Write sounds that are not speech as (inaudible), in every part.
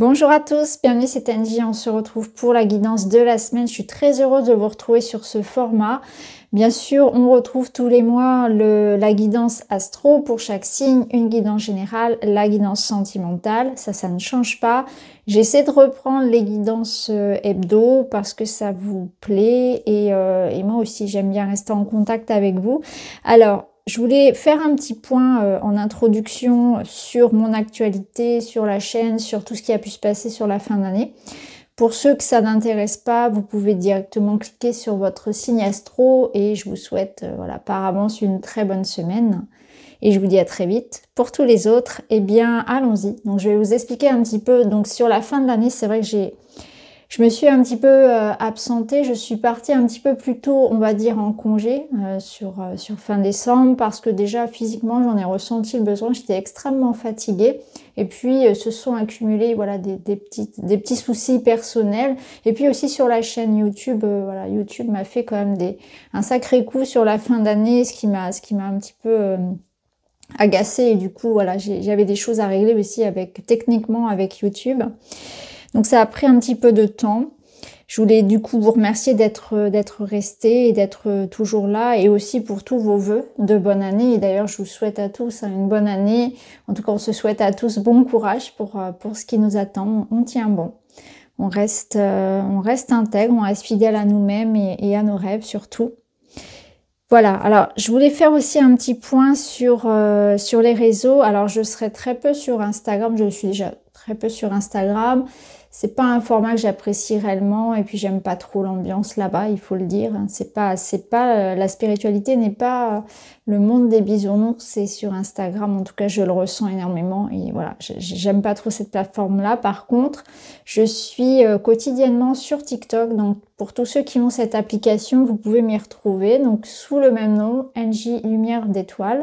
Bonjour à tous, bienvenue c'est Angie, on se retrouve pour la guidance de la semaine. Je suis très heureuse de vous retrouver sur ce format. Bien sûr, on retrouve tous les mois le, la guidance astro pour chaque signe, une guidance générale, la guidance sentimentale, ça ça ne change pas. J'essaie de reprendre les guidances euh, hebdo parce que ça vous plaît et, euh, et moi aussi j'aime bien rester en contact avec vous. Alors, je voulais faire un petit point euh, en introduction sur mon actualité, sur la chaîne, sur tout ce qui a pu se passer sur la fin d'année. Pour ceux que ça n'intéresse pas, vous pouvez directement cliquer sur votre signe astro et je vous souhaite euh, voilà, par avance une très bonne semaine et je vous dis à très vite. Pour tous les autres, eh bien allons-y. Donc je vais vous expliquer un petit peu. Donc sur la fin de l'année, c'est vrai que j'ai je me suis un petit peu euh, absentée, je suis partie un petit peu plus tôt, on va dire, en congé euh, sur, euh, sur fin décembre parce que déjà physiquement j'en ai ressenti le besoin, j'étais extrêmement fatiguée et puis se sont accumulés voilà, des, des petits soucis personnels et puis aussi sur la chaîne YouTube, voilà, YouTube m'a fait quand même des, un sacré coup sur la fin d'année, ce qui m'a un petit peu agacée et du coup voilà j'avais des choses à régler aussi avec techniquement avec YouTube donc ça a pris un petit peu de temps. Je voulais du coup vous remercier d'être d'être resté et d'être toujours là et aussi pour tous vos vœux de bonne année. Et d'ailleurs, je vous souhaite à tous hein, une bonne année. En tout cas, on se souhaite à tous bon courage pour euh, pour ce qui nous attend. On tient bon. On reste euh, on reste intègre, on reste fidèle à nous-mêmes et, à nos rêves surtout. Voilà, alors je voulais faire aussi un petit point sur, euh, sur les réseaux. Alors je serai très peu sur Instagram, je suis déjà très peu sur Instagram c'est pas un format que j'apprécie réellement et puis j'aime pas trop l'ambiance là-bas, il faut le dire. Hein, c'est pas, c'est pas, euh, la spiritualité n'est pas euh, le monde des bisounours, c'est sur Instagram. En tout cas, je le ressens énormément et voilà, j'aime pas trop cette plateforme-là. Par contre, je suis euh, quotidiennement sur TikTok, donc pour tous ceux qui ont cette application, vous pouvez m'y retrouver, donc sous le même nom, NJ Lumière d'étoiles.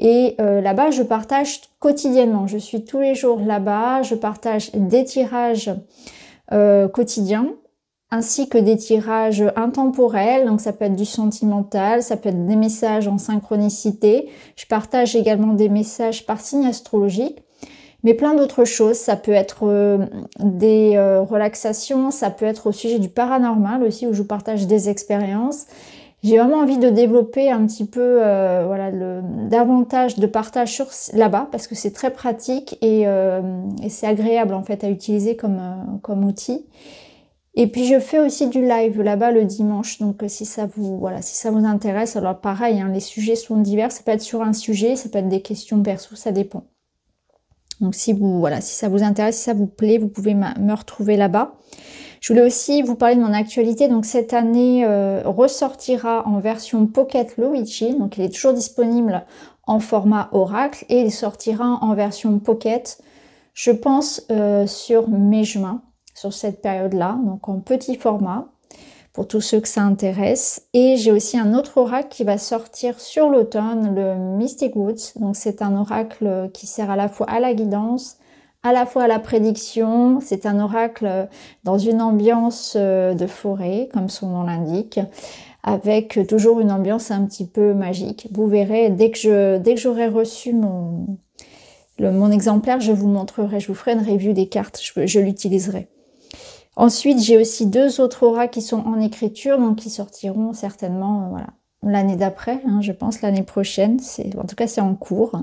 Et euh, là-bas, je partage quotidiennement. Je suis tous les jours là-bas. Je partage des tirages euh, quotidiens ainsi que des tirages intemporels, donc ça peut être du sentimental, ça peut être des messages en synchronicité. Je partage également des messages par signe astrologique, mais plein d'autres choses. Ça peut être euh, des relaxations, ça peut être au sujet du paranormal aussi, où je partage des expériences j'ai vraiment envie de développer un petit peu euh, voilà davantage de partage sur là-bas parce que c'est très pratique euh, et, c'est agréable en fait à utiliser comme, euh, comme outil. Et puis je fais aussi du live là-bas le dimanche, donc si ça vous voilà si ça vous intéresse, alors pareil, hein, les sujets sont divers, ça peut être sur un sujet, ça peut être des questions perso, ça dépend. Donc si vous voilà si ça vous intéresse, si ça vous plaît, vous pouvez me retrouver là-bas. Je voulais aussi vous parler de mon actualité. Donc cette année euh, ressortira en version Pocket Luigi. Donc il est toujours disponible en format Oracle et il sortira en version Pocket, je pense, euh, sur mes juin sur cette période-là, donc en petit format pour tous ceux que ça intéresse. Et j'ai aussi un autre oracle qui va sortir sur l'automne, le Mystic Woods. Donc c'est un oracle qui sert à la fois à la guidance à la fois la prédiction, c'est un oracle dans une ambiance euh, de forêt, comme son nom l'indique, avec toujours une ambiance un petit peu magique. Vous verrez, dès que j'aurai reçu mon, mon exemplaire, je vous montrerai, je vous ferai une review des cartes, je, l'utiliserai. Ensuite, j'ai aussi deux autres oracles qui sont en écriture, donc qui sortiront certainement, euh, voilà, l'année d'après, hein, je pense l'année prochaine. en tout cas, c'est en cours.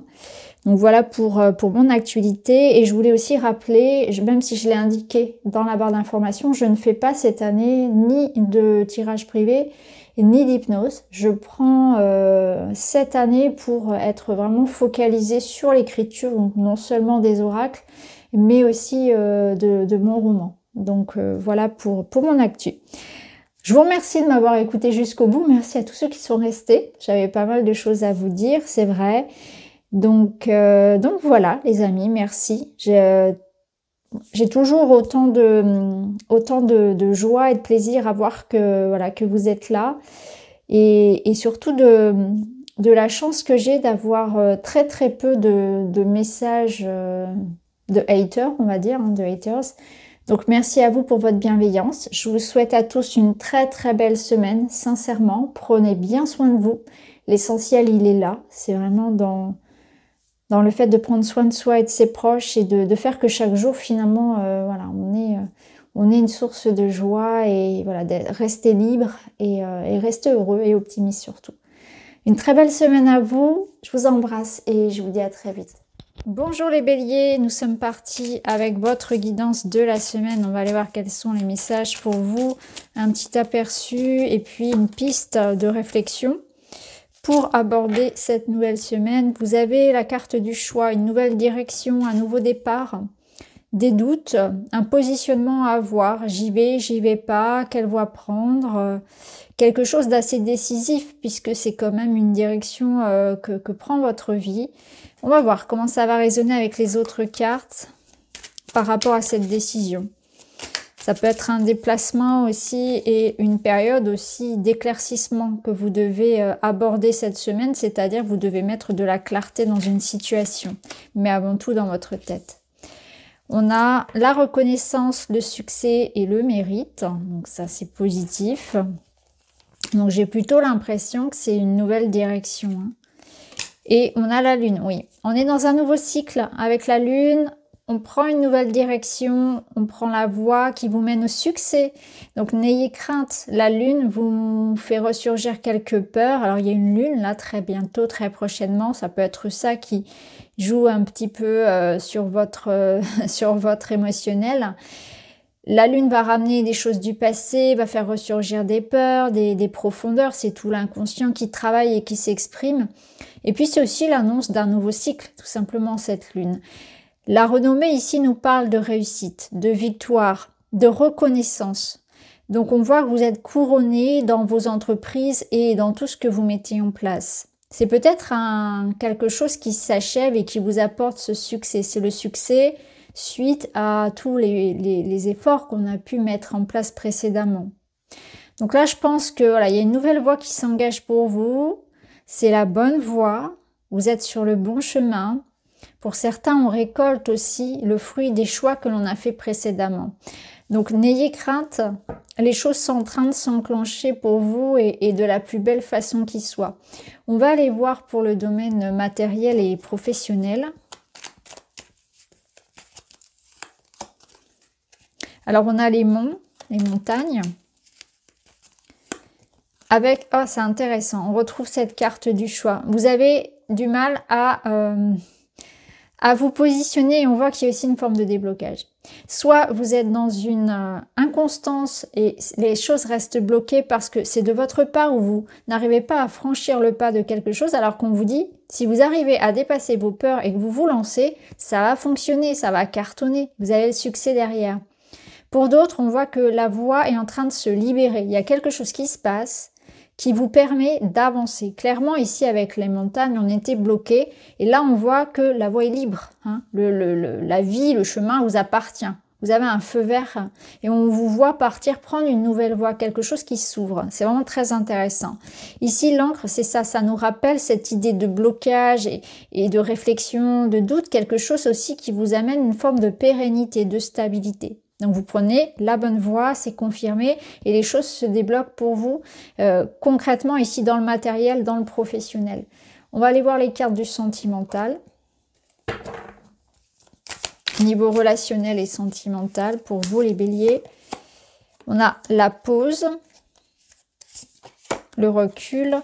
Donc voilà pour, euh, pour mon actualité. Et je voulais aussi rappeler, même si je l'ai indiqué dans la barre d'information, je ne fais pas cette année ni de tirage privé ni d'hypnose. Je prends euh, cette année pour être vraiment focalisée sur l'écriture, donc non seulement des oracles, mais aussi euh, de, mon roman. Donc voilà pour, pour mon actu. Je vous remercie de m'avoir écouté jusqu'au bout. Merci à tous ceux qui sont restés. J'avais pas mal de choses à vous dire, c'est vrai. Donc, euh, donc voilà, les amis, merci. J'ai euh, toujours autant de, autant de, joie et de plaisir à voir que, voilà, que vous êtes là. Et, surtout de, de la chance que j'ai d'avoir euh, très très peu de, messages de haters, on va dire, hein, de haters. Donc merci à vous pour votre bienveillance. Je vous souhaite à tous une très très belle semaine. Sincèrement, prenez bien soin de vous. L'essentiel, il est là. C'est vraiment dans, dans le fait de prendre soin de soi et de ses proches et de, faire que chaque jour finalement euh, voilà on est euh, on est une source de joie et voilà de rester libre et, euh, et rester heureux et optimiste surtout une très belle semaine à vous je vous embrasse et je vous dis à très vite Bonjour les béliers, nous sommes partis avec votre guidance de la semaine. On va aller voir quels sont les messages pour vous, un petit aperçu et puis une piste de réflexion pour aborder cette nouvelle semaine. Vous avez la carte du choix, une nouvelle direction, un nouveau départ, des doutes, un positionnement à avoir, j'y vais, j'y vais pas, quelle voie prendre, quelque chose d'assez décisif puisque c'est quand même une direction euh, que, que prend votre vie. On va voir comment ça va résonner avec les autres cartes par rapport à cette décision. Ça peut être un déplacement aussi et une période aussi d'éclaircissement que vous devez euh, aborder cette semaine, c'est-à-dire vous devez mettre de la clarté dans une situation, mais avant tout dans votre tête. On a la reconnaissance, le succès et le mérite, donc ça c'est positif. Donc j'ai plutôt l'impression que c'est une nouvelle direction. Hein. Et on a la lune, oui. On est dans un nouveau cycle avec la lune, on prend une nouvelle direction, on prend la voie qui vous mène au succès. Donc n'ayez crainte, la lune vous fait ressurgir quelques peurs. Alors il y a une lune là très bientôt, très prochainement, ça peut être ça qui joue un petit peu euh, sur, votre, euh, (laughs) sur votre émotionnel. La lune va ramener des choses du passé, va faire ressurgir des peurs, des profondeurs, c'est tout l'inconscient qui travaille et qui s'exprime. Et puis c'est aussi l'annonce d'un nouveau cycle, tout simplement cette lune. La renommée ici nous parle de réussite, de victoire, de reconnaissance. Donc on voit que vous êtes couronné dans vos entreprises et dans tout ce que vous mettez en place. C'est peut-être quelque chose qui s'achève et qui vous apporte ce succès. C'est le succès suite à tous les, efforts qu'on a pu mettre en place précédemment. Donc là, je pense que voilà, il y a une nouvelle voie qui s'engage pour vous. C'est la bonne voie. Vous êtes sur le bon chemin. Pour certains, on récolte aussi le fruit des choix que l'on a fait précédemment. Donc n'ayez crainte, les choses sont en train de s'enclencher pour vous et, de la plus belle façon qui soit. On va aller voir pour le domaine matériel et professionnel. Alors on a les monts, les montagnes. Avec, oh c'est intéressant, on retrouve cette carte du choix. Vous avez du mal à... Euh, à vous positionner et on voit qu'il y a aussi une forme de déblocage. Soit vous êtes dans une euh, inconstance et les choses restent bloquées parce que c'est de votre part où vous n'arrivez pas à franchir le pas de quelque chose alors qu'on vous dit si vous arrivez à dépasser vos peurs et que vous vous lancez, ça va fonctionner, ça va cartonner, vous avez le succès derrière. Pour d'autres, on voit que la voix est en train de se libérer, il y a quelque chose qui se passe qui vous permet d'avancer. Clairement, ici avec les montagnes, on était bloqué et là on voit que la voie est libre. Hein. Le, la vie, le chemin vous appartient. Vous avez un feu vert et on vous voit partir prendre une nouvelle voie, quelque chose qui s'ouvre. C'est vraiment très intéressant. Ici, l'encre, c'est ça, ça nous rappelle cette idée de blocage et, de réflexion, de doute, quelque chose aussi qui vous amène une forme de pérennité, de stabilité. Donc vous prenez la bonne voie, c'est confirmé et les choses se débloquent pour vous euh, concrètement ici dans le matériel, dans le professionnel. On va aller voir les cartes du sentimental. Niveau relationnel et sentimental, pour vous les béliers, on a la pause, le recul,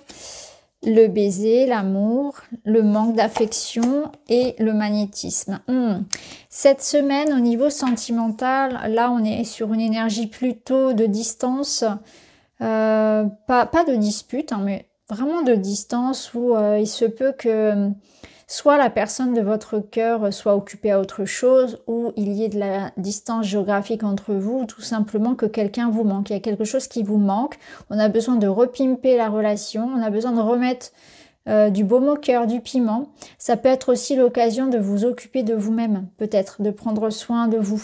le baiser, l'amour, le manque d'affection et le magnétisme. Hmm. Cette semaine, au niveau sentimental, là, on est sur une énergie plutôt de distance, euh, pas, de dispute, hein, mais vraiment de distance où euh, il se peut que soit la personne de votre cœur soit occupée à autre chose, ou il y ait de la distance géographique entre vous, ou tout simplement que quelqu'un vous manque. Il y a quelque chose qui vous manque. On a besoin de repimper la relation, on a besoin de remettre euh, du baume au cœur, du piment. Ça peut être aussi l'occasion de vous occuper de vous-même, peut-être, de prendre soin de vous.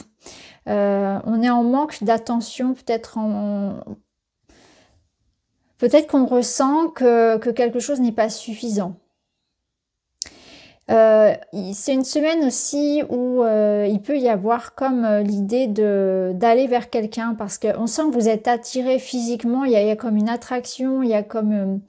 Euh, on est en manque d'attention, peut-être en... Peut-être qu'on ressent que quelque chose n'est pas suffisant. Euh, c'est une semaine aussi où euh, il peut y avoir comme euh, l'idée de d'aller vers quelqu'un parce qu'on sent que vous êtes attiré physiquement, il y, a comme une attraction, il y a comme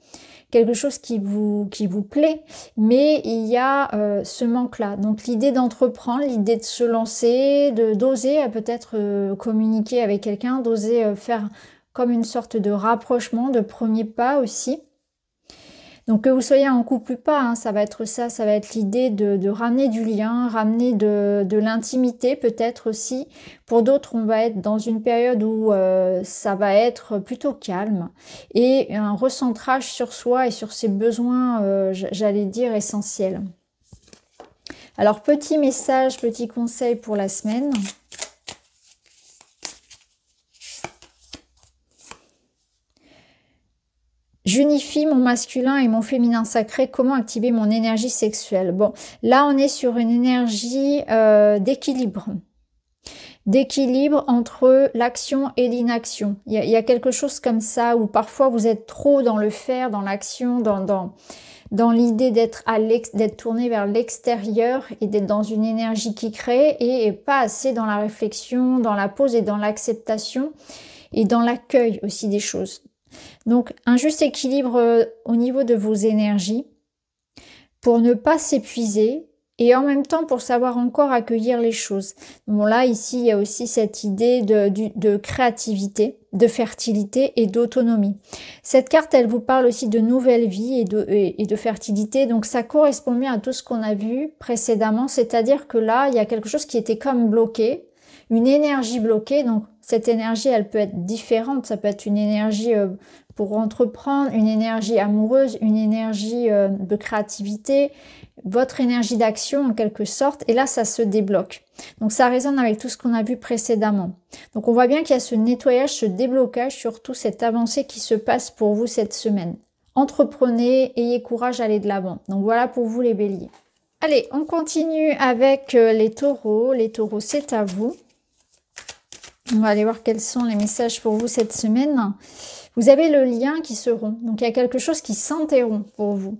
quelque chose qui vous, qui vous plaît, mais il y a ce manque-là. Donc l'idée d'entreprendre, l'idée de se lancer, de d'oser peut-être communiquer avec quelqu'un, d'oser faire comme une sorte de rapprochement, de premier pas aussi. Donc que vous soyez en couple ou pas, hein, ça va être ça, ça va être l'idée de, ramener du lien, ramener de, l'intimité peut-être aussi. Pour d'autres, on va être dans une période où euh, ça va être plutôt calme et un recentrage sur soi et sur ses besoins, euh, j'allais dire, essentiels. Alors petit message, petit conseil pour la semaine. J'unifie mon masculin et mon féminin sacré. Comment activer mon énergie sexuelle Bon, là on est sur une énergie euh, d'équilibre d'équilibre entre l'action et l'inaction. Il, y a quelque chose comme ça où parfois vous êtes trop dans le faire, dans l'action, dans, dans, dans l'idée d'être tourné vers l'extérieur et d'être dans une énergie qui crée et, et, pas assez dans la réflexion, dans la pause et dans l'acceptation et dans l'accueil aussi des choses. Donc un juste équilibre euh, au niveau de vos énergies pour ne pas s'épuiser et en même temps pour savoir encore accueillir les choses. Bon là ici il y a aussi cette idée de, créativité, de fertilité et d'autonomie. Cette carte elle vous parle aussi de nouvelle vie et de, de fertilité donc ça correspond bien à tout ce qu'on a vu précédemment c'est-à-dire que là il y a quelque chose qui était comme bloqué, une énergie bloquée donc cette énergie, elle peut être différente. Ça peut être une énergie euh, pour entreprendre, une énergie amoureuse, une énergie euh, de créativité, votre énergie d'action en quelque sorte. Et là, ça se débloque. Donc ça résonne avec tout ce qu'on a vu précédemment. Donc on voit bien qu'il y a ce nettoyage, ce déblocage, surtout cette avancée qui se passe pour vous cette semaine. Entreprenez, ayez courage, allez de l'avant. Donc voilà pour vous les béliers. Allez, on continue avec euh, les taureaux. Les taureaux, c'est à vous. On va aller voir quels sont les messages pour vous cette semaine. Vous avez le lien qui se rompt. Donc il y a quelque chose qui s'interrompt pour vous.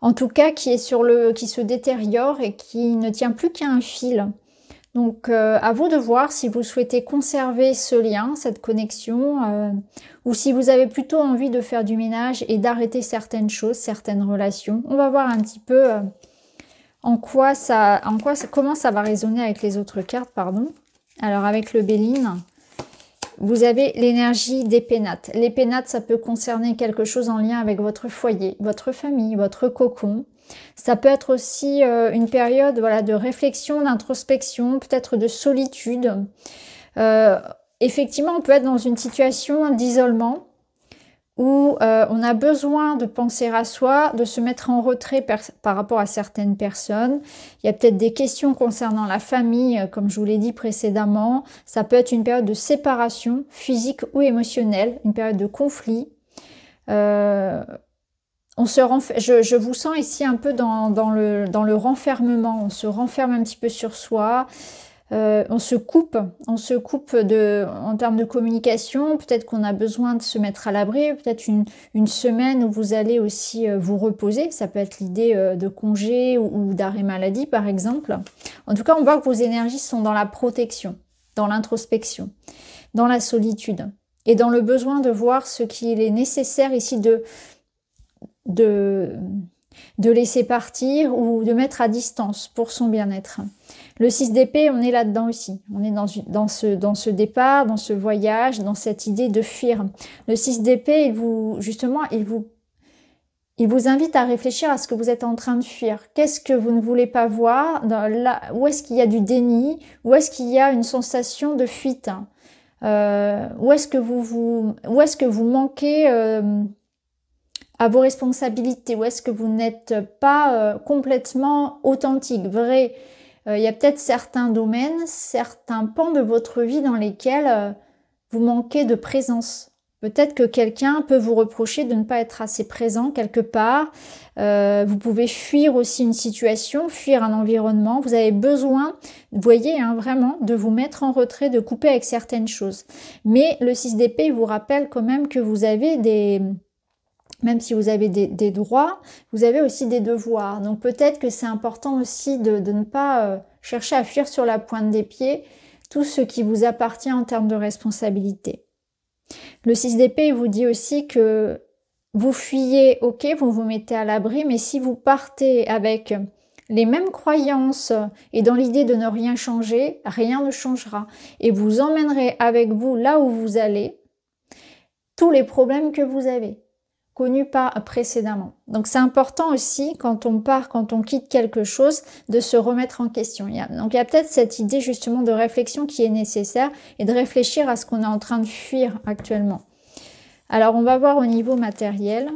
En tout cas, qui est sur le, qui se détériore et qui ne tient plus qu'à un fil. Donc euh, à vous de voir si vous souhaitez conserver ce lien, cette connexion, euh, ou si vous avez plutôt envie de faire du ménage et d'arrêter certaines choses, certaines relations. On va voir un petit peu euh, en quoi ça, en quoi comment ça va résonner avec les autres cartes, pardon. Alors avec le Béline, vous avez l'énergie des pénates. Les pénates, ça peut concerner quelque chose en lien avec votre foyer, votre famille, votre cocon. Ça peut être aussi euh, une période voilà, de réflexion, d'introspection, peut-être de solitude. Euh, effectivement, on peut être dans une situation d'isolement où euh, on a besoin de penser à soi, de se mettre en retrait par rapport à certaines personnes. Il y a peut-être des questions concernant la famille, euh, comme je vous l'ai dit précédemment. Ça peut être une période de séparation physique ou émotionnelle, une période de conflit. Euh, on se je, je, vous sens ici un peu dans, dans, le, dans le renfermement. On se renferme un petit peu sur soi. Euh, on se coupe, on se coupe en termes de communication. Peut-être qu'on a besoin de se mettre à l'abri, peut-être une, semaine où vous allez aussi euh, vous reposer. Ça peut être l'idée euh, de congé ou, d'arrêt maladie, par exemple. En tout cas, on voit que vos énergies sont dans la protection, dans l'introspection, dans la solitude et dans le besoin de voir ce qu'il est nécessaire ici de laisser partir ou de mettre à distance pour son bien-être. Le 6 d'épée, on est là-dedans aussi. On est dans, ce, dans ce départ, dans ce voyage, dans cette idée de fuir. Le 6 d'épée, il vous, justement, il vous, il vous invite à réfléchir à ce que vous êtes en train de fuir. Qu'est-ce que vous ne voulez pas voir Où est-ce qu'il y a du déni Où est-ce qu'il y a une sensation de fuite euh, Où est-ce que vous, vous, est-ce que vous manquez euh, à vos responsabilités Où est-ce que vous n'êtes pas euh, complètement authentique, vrai euh, il y a peut-être certains domaines, certains pans de votre vie dans lesquels euh, vous manquez de présence. Peut-être que quelqu'un peut vous reprocher de ne pas être assez présent quelque part. Euh, vous pouvez fuir aussi une situation, fuir un environnement. Vous avez besoin, voyez, hein, vraiment, de vous mettre en retrait, de couper avec certaines choses. Mais le 6 d'épée vous rappelle quand même que vous avez des, même si vous avez des, droits, vous avez aussi des devoirs. Donc peut-être que c'est important aussi de, ne pas euh, chercher à fuir sur la pointe des pieds tout ce qui vous appartient en termes de responsabilité. Le 6 d'épée vous dit aussi que vous fuyez, ok, vous vous mettez à l'abri, mais si vous partez avec les mêmes croyances et dans l'idée de ne rien changer, rien ne changera. Et vous emmènerez avec vous là où vous allez tous les problèmes que vous avez connu pas précédemment. Donc c'est important aussi quand on part, quand on quitte quelque chose, de se remettre en question. donc il y a peut-être cette idée justement de réflexion qui est nécessaire et de réfléchir à ce qu'on est en train de fuir actuellement. Alors on va voir au niveau matériel.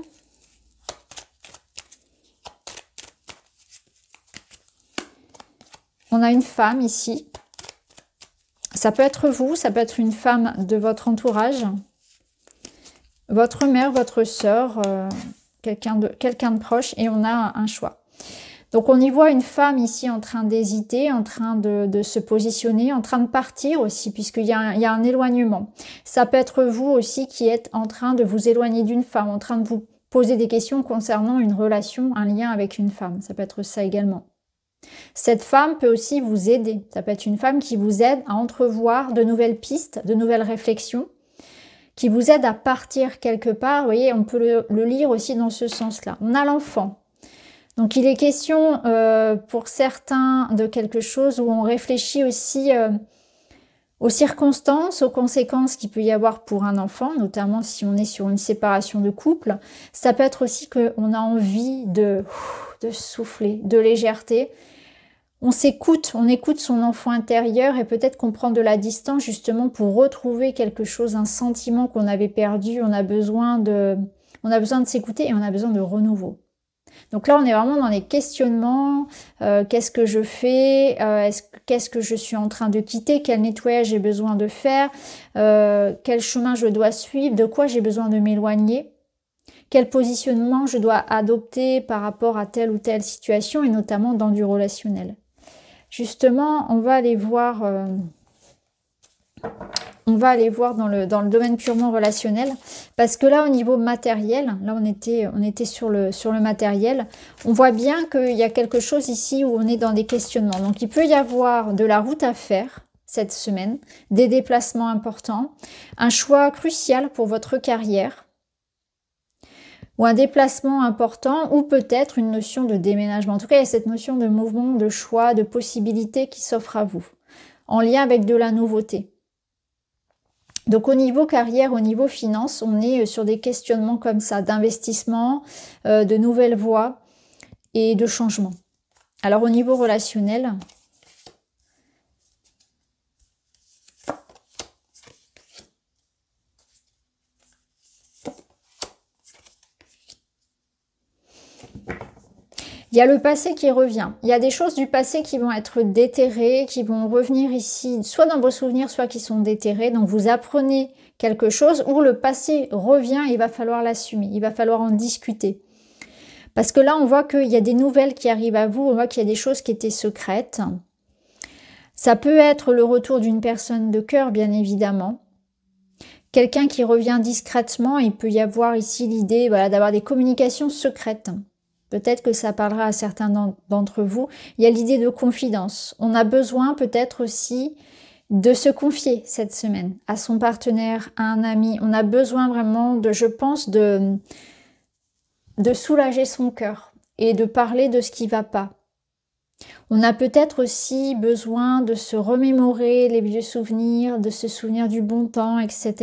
On a une femme ici. Ça peut être vous, ça peut être une femme de votre entourage, votre mère, votre sœur, euh, quelqu'un de, de proche, et on a un choix. Donc on y voit une femme ici en train d'hésiter, en train de, se positionner, en train de partir aussi, puisqu'il il y a un éloignement. Ça peut être vous aussi qui êtes en train de vous éloigner d'une femme, en train de vous poser des questions concernant une relation, un lien avec une femme. Ça peut être ça également. Cette femme peut aussi vous aider. Ça peut être une femme qui vous aide à entrevoir de nouvelles pistes, de nouvelles réflexions, qui vous aide à partir quelque part. Vous voyez, on peut le, lire aussi dans ce sens-là. On a l'enfant. Donc il est question euh, pour certains de quelque chose où on réfléchit aussi euh, aux circonstances, aux conséquences qu'il peut y avoir pour un enfant, notamment si on est sur une séparation de couple. Ça peut être aussi qu'on a envie de souffler, de légèreté on s'écoute, on écoute son enfant intérieur et peut-être qu'on prend de la distance justement pour retrouver quelque chose, un sentiment qu'on avait perdu. On a besoin de, on a besoin de s'écouter et on a besoin de renouveau. Donc là, on est vraiment dans les questionnements. Euh, qu'est-ce que je fais euh, Qu'est-ce que je suis en train de quitter Quel nettoyage j'ai besoin de faire euh, Quel chemin je dois suivre De quoi j'ai besoin de m'éloigner Quel positionnement je dois adopter par rapport à telle ou telle situation et notamment dans du relationnel Justement, on va aller voir, euh, on va aller voir dans le, domaine purement relationnel, parce que là, au niveau matériel, là, on était, on était sur, le, sur le matériel, on voit bien qu'il y a quelque chose ici où on est dans des questionnements. Donc, il peut y avoir de la route à faire, cette semaine, des déplacements importants, un choix crucial pour votre carrière, ou un déplacement important ou peut-être une notion de déménagement. En tout cas, il y a cette notion de mouvement, de choix, de possibilité qui s'offre à vous en lien avec de la nouveauté. Donc au niveau carrière, au niveau finance, on est euh, sur des questionnements comme ça, d'investissement, euh, de nouvelles voies et de changement. Alors au niveau relationnel, Il y a le passé qui revient. Il y a des choses du passé qui vont être déterrées, qui vont revenir ici, soit dans vos souvenirs, soit qui sont déterrées. Donc vous apprenez quelque chose où le passé revient, il va falloir l'assumer, il va falloir en discuter. Parce que là, on voit qu'il y a des nouvelles qui arrivent à vous, on voit qu'il y a des choses qui étaient secrètes. Ça peut être le retour d'une personne de cœur, bien évidemment. Quelqu'un qui revient discrètement, il peut y avoir ici l'idée voilà, d'avoir des communications secrètes. Peut-être que ça parlera à certains d'entre vous. Il y a l'idée de confidence. On a besoin peut-être aussi de se confier cette semaine à son partenaire, à un ami. On a besoin vraiment de, je pense, de, de soulager son cœur et de parler de ce qui va pas. On a peut-être aussi besoin de se remémorer les vieux souvenirs, de se souvenir du bon temps, etc.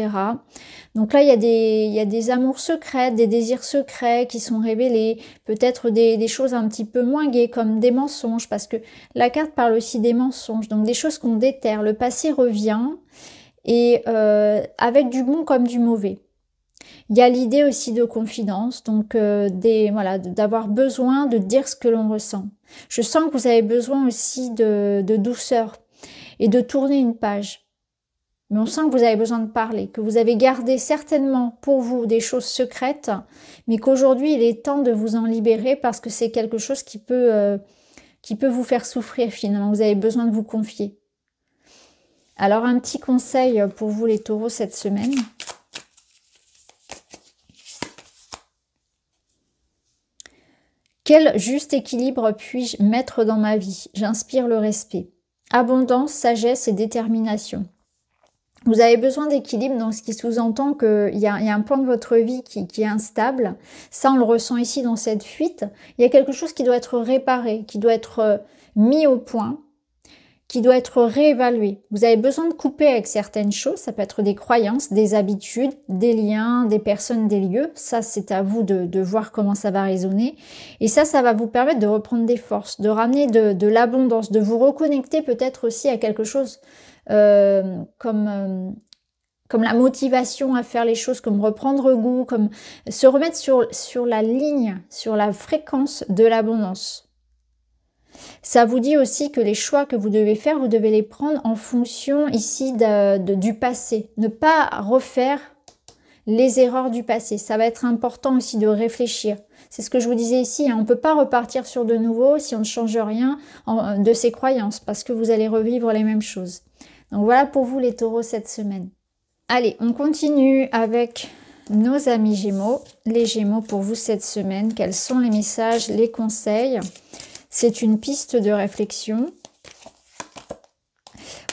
Donc là, il y a des, il y a des amours secrètes, des désirs secrets qui sont révélés, peut-être des, des, choses un petit peu moins gaies comme des mensonges, parce que la carte parle aussi des mensonges, donc des choses qu'on déterre. Le passé revient et euh, avec du bon comme du mauvais. Il y a l'idée aussi de confidence, donc euh, des voilà d'avoir besoin de dire ce que l'on ressent. Je sens que vous avez besoin aussi de, douceur et de tourner une page. Mais on sent que vous avez besoin de parler, que vous avez gardé certainement pour vous des choses secrètes, mais qu'aujourd'hui il est temps de vous en libérer parce que c'est quelque chose qui peut, euh, qui peut vous faire souffrir finalement. Vous avez besoin de vous confier. Alors un petit conseil pour vous les taureaux cette semaine. Quel juste équilibre puis-je mettre dans ma vie J'inspire le respect. Abondance, sagesse et détermination. Vous avez besoin d'équilibre, dans ce qui sous-entend qu'il y, a un point de votre vie qui, est instable. Ça, on le ressent ici dans cette fuite. Il y a quelque chose qui doit être réparé, qui doit être euh, mis au point qui doit être réévalué. Vous avez besoin de couper avec certaines choses, ça peut être des croyances, des habitudes, des liens, des personnes, des lieux. Ça, c'est à vous de, voir comment ça va résonner. Et ça, ça va vous permettre de reprendre des forces, de ramener de, l'abondance, de vous reconnecter peut-être aussi à quelque chose euh, comme... Euh, comme la motivation à faire les choses, comme reprendre goût, comme se remettre sur, sur la ligne, sur la fréquence de l'abondance. Ça vous dit aussi que les choix que vous devez faire, vous devez les prendre en fonction ici du passé. Ne pas refaire les erreurs du passé. Ça va être important aussi de réfléchir. C'est ce que je vous disais ici, hein. on ne peut pas repartir sur de nouveau si on ne change rien euh, de ses croyances parce que vous allez revivre les mêmes choses. Donc voilà pour vous les taureaux cette semaine. Allez, on continue avec nos amis gémeaux. Les gémeaux pour vous cette semaine, quels sont les messages, les conseils c'est une piste de réflexion.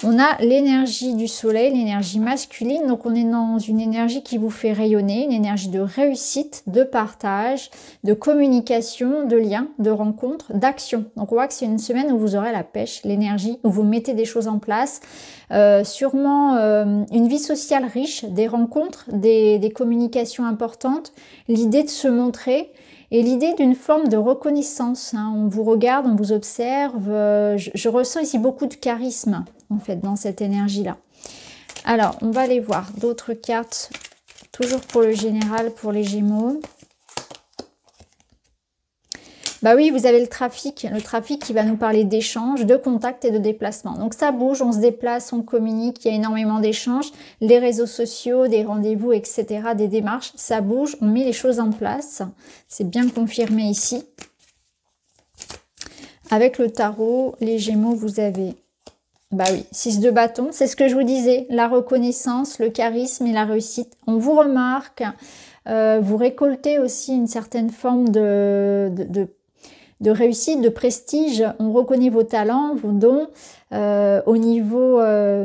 On a l'énergie du soleil, l'énergie masculine, donc on est dans une énergie qui vous fait rayonner, une énergie de réussite, de partage, de communication, de lien, de rencontre, d'action. Donc on voit que c'est une semaine où vous aurez la pêche, l'énergie, où vous mettez des choses en place, euh, sûrement euh, une vie sociale riche, des rencontres, des communications importantes, l'idée de se montrer, et l'idée d'une forme de reconnaissance, hein, on vous regarde, on vous observe, euh, je, ressens ici beaucoup de charisme en fait dans cette énergie-là. Alors, on va aller voir d'autres cartes, toujours pour le général, pour les Gémeaux. Bah oui, vous avez le trafic, le trafic qui va nous parler d'échanges, de contacts et de déplacements. Donc ça bouge, on se déplace, on communique, il y a énormément d'échanges, les réseaux sociaux, des rendez-vous, etc., des démarches, ça bouge, on met les choses en place. C'est bien confirmé ici. Avec le tarot, les gémeaux, vous avez bah oui, 6 de bâton, c'est ce que je vous disais, la reconnaissance, le charisme et la réussite. On vous remarque, euh, vous récoltez aussi une certaine forme de, de de réussite, de prestige. On reconnaît vos talents, vos dons. Euh, au, niveau, euh,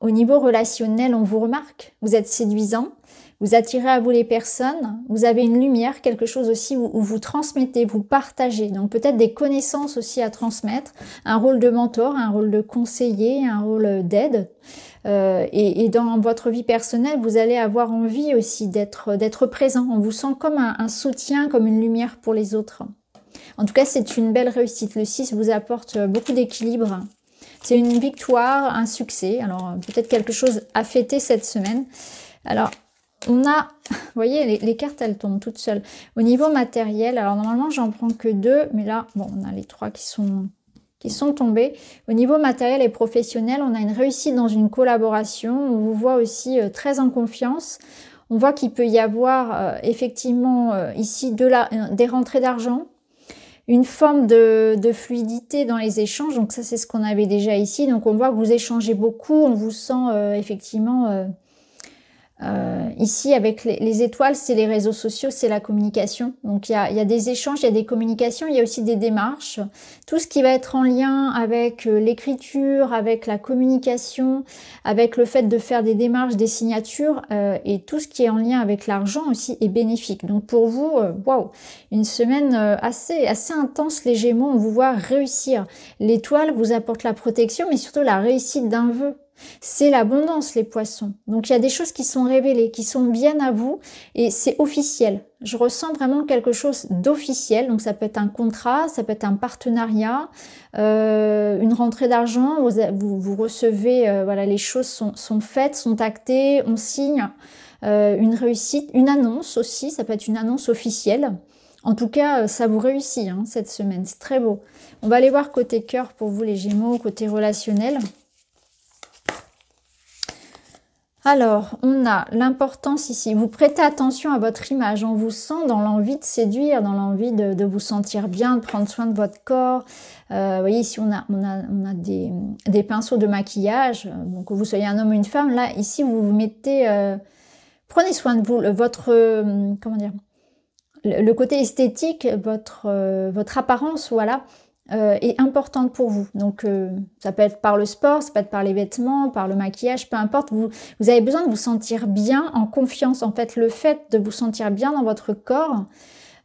au niveau relationnel, on vous remarque. Vous êtes séduisant. Vous attirez à vous les personnes. Vous avez une lumière, quelque chose aussi où, vous transmettez, vous partagez. Donc peut-être des connaissances aussi à transmettre. Un rôle de mentor, un rôle de conseiller, un rôle d'aide. Euh, et, dans votre vie personnelle, vous allez avoir envie aussi d'être d'être présent. On vous sent comme un, un soutien, comme une lumière pour les autres. En tout cas, c'est une belle réussite. Le 6 vous apporte euh, beaucoup d'équilibre. C'est une victoire, un succès. Alors, euh, peut-être quelque chose à fêter cette semaine. Alors, on a, vous (laughs) voyez, les, cartes, elles tombent toutes seules. Au niveau matériel, alors normalement, j'en prends que deux, mais là, bon, on a les trois qui sont qui sont tombés. Au niveau matériel et professionnel, on a une réussite dans une collaboration. On vous voit aussi euh, très en confiance. On voit qu'il peut y avoir effectivement ici de la, des rentrées d'argent, une forme de, fluidité dans les échanges. Donc ça, c'est ce qu'on avait déjà ici. Donc on voit que vous échangez beaucoup, on vous sent euh, effectivement euh, euh, ici, avec les, étoiles, c'est les réseaux sociaux, c'est la communication. Donc, il y a, y a, des échanges, il y a des communications, il y a aussi des démarches. Tout ce qui va être en lien avec euh, l'écriture, avec la communication, avec le fait de faire des démarches, des signatures, euh, et tout ce qui est en lien avec l'argent aussi est bénéfique. Donc, pour vous, euh, waouh, une semaine assez, assez intense, les Gémeaux, on vous voit réussir. L'étoile vous apporte la protection, mais surtout la réussite d'un vœu c'est l'abondance, les poissons. Donc il y a des choses qui sont révélées, qui sont bien à vous, et c'est officiel. Je ressens vraiment quelque chose d'officiel, donc ça peut être un contrat, ça peut être un partenariat, euh, une rentrée d'argent, vous, recevez, euh, voilà, les choses sont, faites, sont actées, on signe euh, une réussite, une annonce aussi, ça peut être une annonce officielle. En tout cas, ça vous réussit hein, cette semaine, c'est très beau. On va aller voir côté cœur pour vous les Gémeaux, côté relationnel. Alors, on a l'importance ici. Vous prêtez attention à votre image. On vous sent dans l'envie de séduire, dans l'envie de, vous sentir bien, de prendre soin de votre corps. Euh, vous voyez, ici, on a, des, pinceaux de maquillage. Euh, donc, que vous soyez un homme ou une femme, là, ici, vous vous mettez... Euh, prenez soin de vous. Votre... comment dire le, le, côté esthétique, votre, votre apparence, voilà. Euh, est importante pour vous. Donc, euh, ça peut être par le sport, ça peut être par les vêtements, par le maquillage, peu importe. Vous, avez besoin de vous sentir bien, en confiance. En fait, le fait de vous sentir bien dans votre corps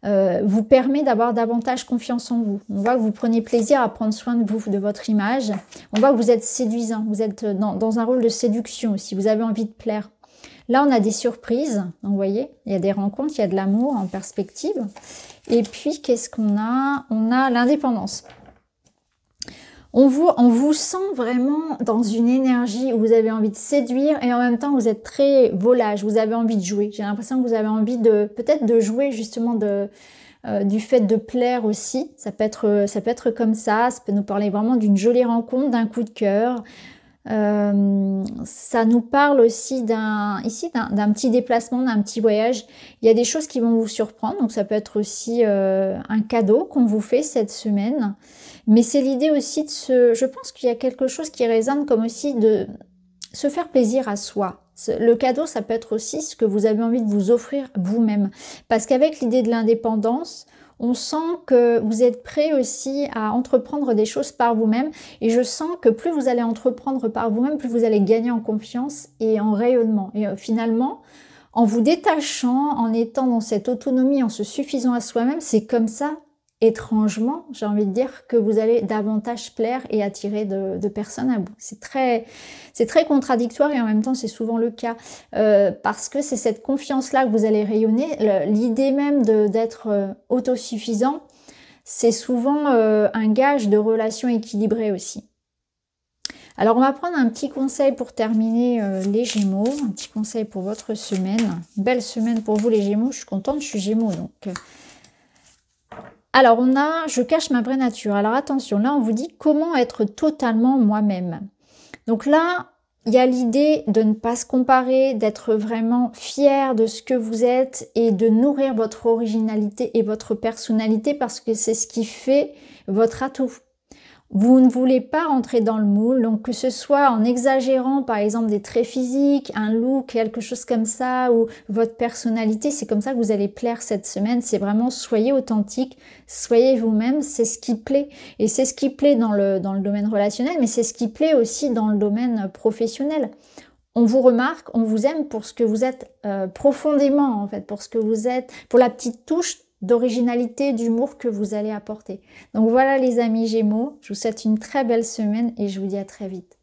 euh, vous permet d'avoir davantage confiance en vous. On voit que vous prenez plaisir à prendre soin de vous, de votre image. On voit que vous êtes séduisant, vous êtes dans, un rôle de séduction aussi. vous avez envie de plaire. Là, on a des surprises, vous voyez, il y a des rencontres, il y a de l'amour en perspective. Et puis, qu'est-ce qu'on a On a l'indépendance. On vous, sent vraiment dans une énergie où vous avez envie de séduire et en même temps vous êtes très volage, vous avez envie de jouer. J'ai l'impression que vous avez envie de peut-être de jouer justement euh, du fait de plaire aussi. Ça peut être, ça peut être comme ça. Ça peut nous parler vraiment d'une jolie rencontre, d'un coup de cœur. Euh, ça nous parle aussi d'un ici d'un petit déplacement, d'un petit voyage. Il y a des choses qui vont vous surprendre, donc ça peut être aussi euh, un cadeau qu'on vous fait cette semaine. Mais c'est l'idée aussi de se... Je pense qu'il y a quelque chose qui résonne comme aussi de se faire plaisir à soi. Le cadeau, ça peut être aussi ce que vous avez envie de vous offrir vous-même. Parce qu'avec l'idée de l'indépendance, on sent que vous êtes prêt aussi à entreprendre des choses par vous-même. Et je sens que plus vous allez entreprendre par vous-même, plus vous allez gagner en confiance et en rayonnement. Et euh, finalement, en vous détachant, en étant dans cette autonomie, en se suffisant à soi-même, c'est comme ça étrangement, j'ai envie de dire, que vous allez davantage plaire et attirer de, personnes à vous. C'est très, très contradictoire et en même temps c'est souvent le cas euh, parce que c'est cette confiance-là que vous allez rayonner. L'idée même d'être euh, autosuffisant, c'est souvent euh, un gage de relations équilibrée aussi. Alors on va prendre un petit conseil pour terminer les Gémeaux, un petit conseil pour votre semaine. Belle semaine pour vous les Gémeaux, je suis contente, je suis Gémeaux donc. Alors on a je cache ma vraie nature. Alors attention, là on vous dit comment être totalement moi-même. Donc là, il y a l'idée de ne pas se comparer, d'être vraiment fier de ce que vous êtes et de nourrir votre originalité et votre personnalité parce que c'est ce qui fait votre atout vous ne voulez pas rentrer dans le moule, donc que ce soit en exagérant par exemple des traits physiques, un look, quelque chose comme ça, ou votre personnalité, c'est comme ça que vous allez plaire cette semaine, c'est vraiment soyez authentique, soyez vous-même, c'est ce qui plaît. Et c'est ce qui plaît dans le, dans le domaine relationnel, mais c'est ce qui plaît aussi dans le domaine professionnel. On vous remarque, on vous aime pour ce que vous êtes euh, profondément en fait, pour ce que vous êtes, pour la petite touche d'originalité, d'humour que vous allez apporter. Donc voilà les amis Gémeaux, je vous souhaite une très belle semaine et je vous dis à très vite.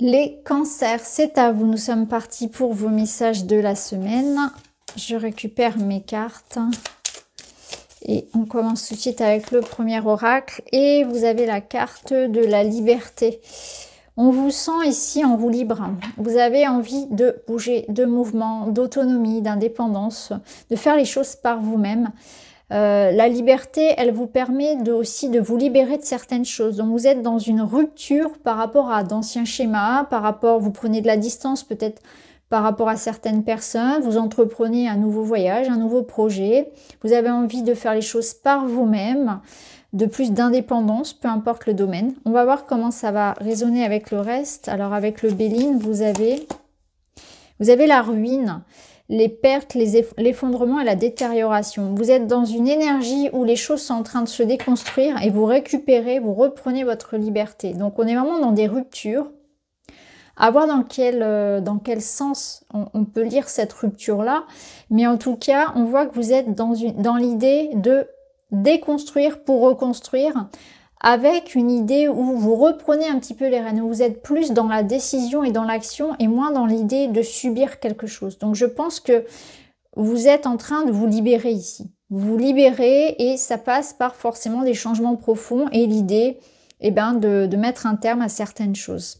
Les cancers, c'est à vous. Nous sommes partis pour vos messages de la semaine. Je récupère mes cartes. Et on commence tout de suite avec le premier oracle. Et vous avez la carte de la liberté. On vous sent ici en vous libre. Vous avez envie de bouger, de mouvement, d'autonomie, d'indépendance, de faire les choses par vous-même. Euh, la liberté, elle vous permet aussi de vous libérer de certaines choses. Donc vous êtes dans une rupture par rapport à d'anciens schémas, par rapport, vous prenez de la distance peut-être par rapport à certaines personnes, vous entreprenez un nouveau voyage, un nouveau projet, vous avez envie de faire les choses par vous-même de plus d'indépendance, peu importe le domaine. On va voir comment ça va résonner avec le reste. Alors avec le Béline, vous avez, vous avez la ruine, les pertes, l'effondrement et la détérioration. Vous êtes dans une énergie où les choses sont en train de se déconstruire et vous récupérez, vous reprenez votre liberté. Donc on est vraiment dans des ruptures. À voir dans quel, euh, dans quel sens on, on peut lire cette rupture-là. Mais en tout cas, on voit que vous êtes dans, une, dans l'idée de déconstruire pour reconstruire avec une idée où vous reprenez un petit peu les rênes, où vous êtes plus dans la décision et dans l'action et moins dans l'idée de subir quelque chose. Donc je pense que vous êtes en train de vous libérer ici. Vous vous libérez et ça passe par forcément des changements profonds et l'idée eh ben, de mettre un terme à certaines choses.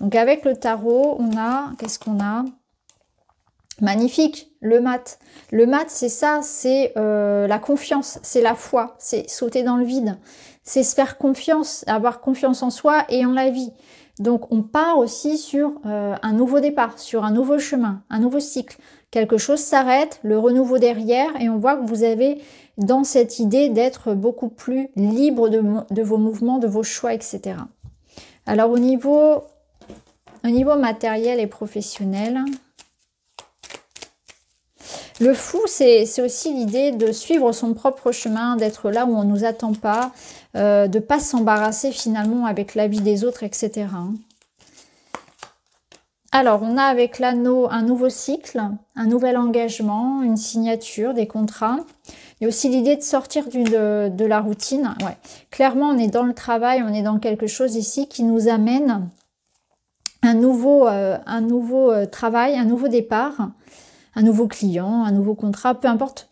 Donc avec le tarot, on a, qu'est-ce qu'on a Magnifique le mat. Le mat, c'est ça, c'est euh, la confiance, c'est la foi, c'est sauter dans le vide, c'est se faire confiance, avoir confiance en soi et en la vie. Donc on part aussi sur euh, un nouveau départ, sur un nouveau chemin, un nouveau cycle. Quelque chose s'arrête, le renouveau derrière, et on voit que vous avez dans cette idée d'être beaucoup plus libre de, de, vos mouvements, de vos choix, etc. Alors au niveau, au niveau matériel et professionnel, le fou, c'est aussi l'idée de suivre son propre chemin, d'être là où on ne nous attend pas, euh, de ne pas s'embarrasser finalement avec la vie des autres, etc. Alors, on a avec l'anneau un nouveau cycle, un nouvel engagement, une signature, des contrats. Il y a aussi l'idée de sortir de, la routine. Clairement, on est dans le travail, on est dans quelque chose ici qui nous amène un euh, un nouveau euh, travail, un nouveau départ un nouveau client, un nouveau contrat, peu importe.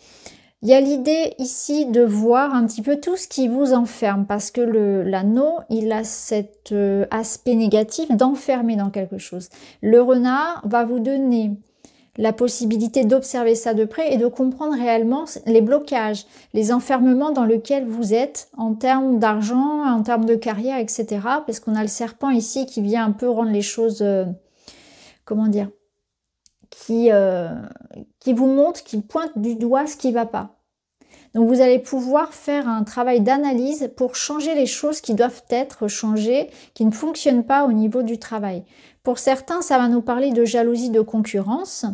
Il y a l'idée ici de voir un petit peu tout ce qui vous enferme, parce que l'anneau, il a cet euh, aspect négatif d'enfermer dans quelque chose. Le renard va vous donner la possibilité d'observer ça de près et de comprendre réellement les blocages, les enfermements dans lesquels vous êtes en termes d'argent, en termes de carrière, etc. Parce qu'on a le serpent ici qui vient un peu rendre les choses, euh, comment dire, euh, qui, vous montre, qui pointe du doigt ce qui ne va pas. Donc vous allez pouvoir faire un travail d'analyse pour changer les choses qui doivent être changées, qui ne fonctionnent pas au niveau du travail. Pour certains, ça va nous parler de jalousie de concurrence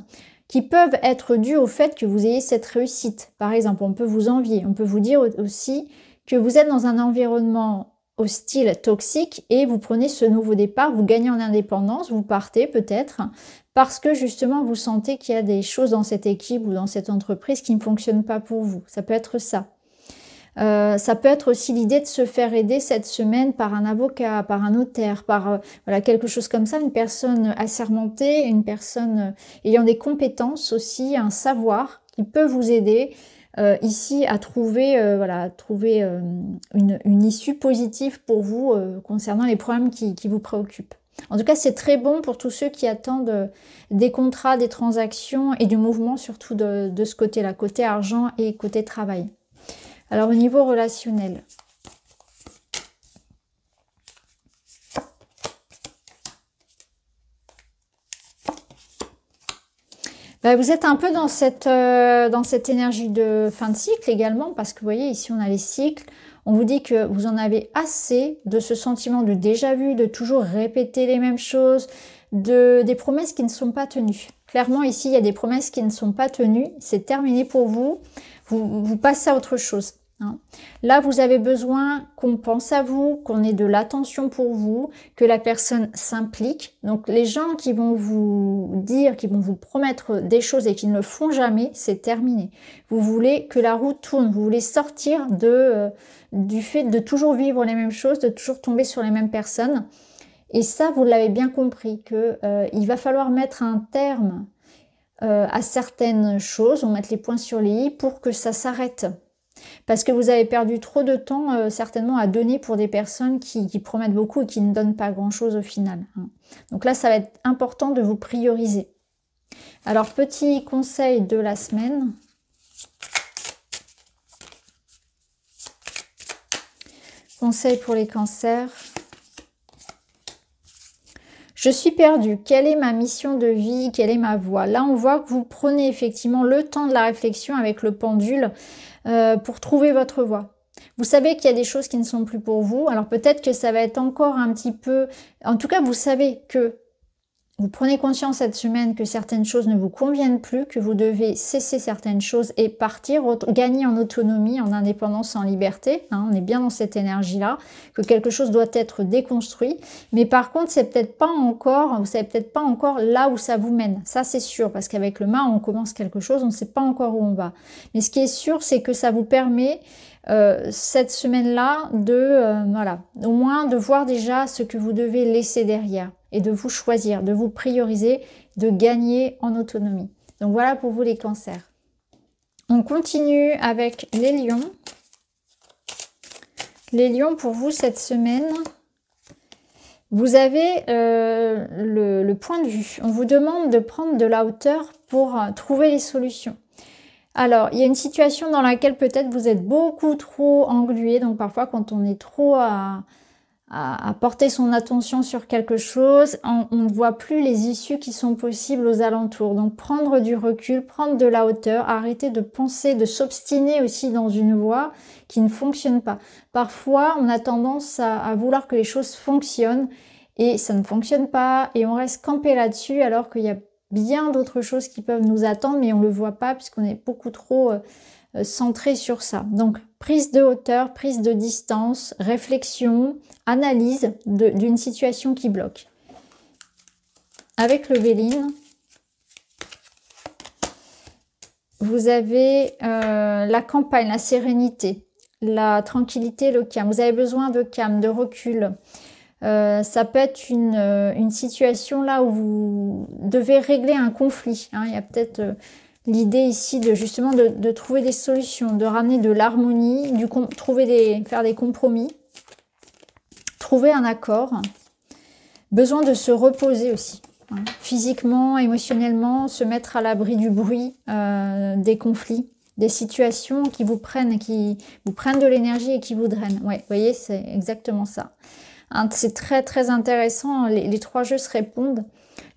qui peuvent être dues au fait que vous ayez cette réussite. Par exemple, on peut vous envier, on peut vous dire aussi que vous êtes dans un environnement style toxique, et vous prenez ce nouveau départ, vous gagnez en indépendance, vous partez peut-être, parce que justement vous sentez qu'il y a des choses dans cette équipe ou dans cette entreprise qui ne fonctionnent pas pour vous. Ça peut être ça. Euh, ça peut être aussi l'idée de se faire aider cette semaine par un avocat, par un notaire, par euh, voilà quelque chose comme ça, une personne assermentée, une personne euh, ayant des compétences aussi, un savoir qui peut vous aider euh, ici à trouver, euh, voilà, trouver euh, une, issue positive pour vous concernant les problèmes qui, vous préoccupent. En tout cas, c'est très bon pour tous ceux qui attendent des contrats, des transactions et du mouvement, surtout de ce côté-là, côté argent et côté travail. Alors au niveau relationnel, Bah, vous êtes un peu dans cette, euh, dans cette énergie de fin de cycle également, parce que vous voyez, ici on a les cycles. On vous dit que vous en avez assez de ce sentiment de déjà vu, de toujours répéter les mêmes choses, de, des promesses qui ne sont pas tenues. Clairement, ici, il y a des promesses qui ne sont pas tenues. C'est terminé pour vous. Vous passez à autre chose. Hein. Là, vous avez besoin qu'on pense à vous, qu'on ait de l'attention pour vous, que la personne s'implique. Donc, les gens qui vont vous dire, qui vont vous promettre des choses et qui ne le font jamais, c'est terminé. Vous voulez que la route tourne, vous voulez sortir euh, du fait de toujours vivre les mêmes choses, de toujours tomber sur les mêmes personnes. Et ça, vous l'avez bien compris, qu'il euh, il va falloir mettre un terme euh, à certaines choses, on mettre les points sur les i pour que ça s'arrête. Parce que vous avez perdu trop de temps euh, certainement à donner pour des personnes qui, promettent beaucoup et qui ne donnent pas grand-chose au final. Hein. Donc là, ça va être important de vous prioriser. Alors, petit conseil de la semaine. Conseil pour les cancers. Je suis perdue. Quelle est ma mission de vie Quelle est ma voie Là, on voit que vous prenez effectivement le temps de la réflexion avec le pendule. Euh, pour trouver votre voie. Vous savez qu'il y a des choses qui ne sont plus pour vous. Alors peut-être que ça va être encore un petit peu... En tout cas, vous savez que vous prenez conscience cette semaine que certaines choses ne vous conviennent plus, que vous devez cesser certaines choses et partir, gagner en autonomie, en indépendance, en liberté. Hein, on est bien dans cette énergie-là, que quelque chose doit être déconstruit. Mais par contre, c'est peut-être pas encore, vous savez peut-être pas encore là où ça vous mène. Ça, c'est sûr, parce qu'avec le mât, on commence quelque chose, on ne sait pas encore où on va. Mais ce qui est sûr, c'est que ça vous permet euh, cette semaine-là de, euh, voilà, au moins de voir déjà ce que vous devez laisser derrière et de vous choisir, de vous prioriser, de gagner en autonomie. Donc voilà pour vous les cancers. On continue avec les lions. Les lions pour vous cette semaine, vous avez euh, le, point de vue. On vous demande de prendre de la hauteur pour trouver les solutions. Alors, il y a une situation dans laquelle peut-être vous êtes beaucoup trop englué. Donc, parfois, quand on est trop à, porter son attention sur quelque chose, on, ne voit plus les issues qui sont possibles aux alentours. Donc, prendre du recul, prendre de la hauteur, arrêter de penser, de s'obstiner aussi dans une voie qui ne fonctionne pas. Parfois, on a tendance à, vouloir que les choses fonctionnent et ça ne fonctionne pas et on reste campé là-dessus alors qu'il y a bien d'autres choses qui peuvent nous attendre, mais on ne le voit pas puisqu'on est beaucoup trop euh, euh, centré sur ça. Donc, prise de hauteur, prise de distance, réflexion, analyse d'une situation qui bloque. Avec le Véline, vous avez euh, la campagne, la sérénité, la tranquillité, le calme. Vous avez besoin de calme, de recul, euh, ça peut être euh, une, situation là où vous devez régler un conflit. Hein. Il y a peut-être euh, l'idée ici de justement de, trouver des solutions, de ramener de l'harmonie, du trouver des, faire des compromis, trouver un accord. Besoin de se reposer aussi, hein. physiquement, émotionnellement, se mettre à l'abri du bruit, des conflits des situations qui vous prennent, qui vous prennent de l'énergie et qui vous drainent. Oui, vous voyez, c'est exactement ça. Hein, c'est très très intéressant, hein, les, trois jeux se répondent.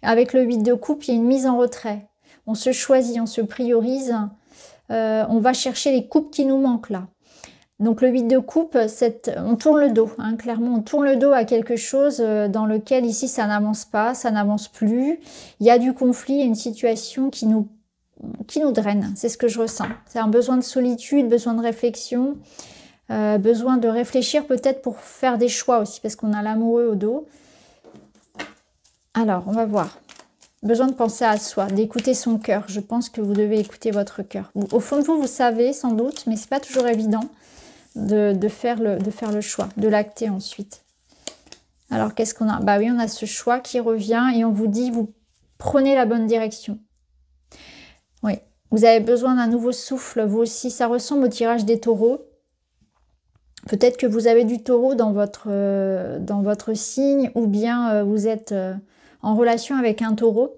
Avec le 8 de coupe, il y a une mise en retrait. On se choisit, on se priorise, euh, on va chercher les coupes qui nous manquent là. Donc le 8 de coupe, on tourne le dos, hein, clairement, on tourne le dos à quelque chose euh, dans lequel ici ça n'avance pas, ça n'avance plus. Il y a du conflit, il y a une situation qui nous, qui nous draine, c'est ce que je ressens. C'est un besoin de solitude, besoin de réflexion. Euh, besoin de réfléchir peut-être pour faire des choix aussi, parce qu'on a l'amoureux au dos. Alors, on va voir. Besoin de penser à soi, d'écouter son cœur. Je pense que vous devez écouter votre cœur. Au fond de vous, vous savez sans doute, mais c'est pas toujours évident de, faire le, de faire le choix, de l'acter ensuite. Alors, qu'est-ce qu'on a Bah oui, on a ce choix qui revient et on vous dit, vous prenez la bonne direction. Oui, vous avez besoin d'un nouveau souffle, vous aussi. Ça ressemble au tirage des taureaux. Peut-être que vous avez du taureau dans votre, euh, dans votre signe ou bien euh, vous êtes euh, en relation avec un taureau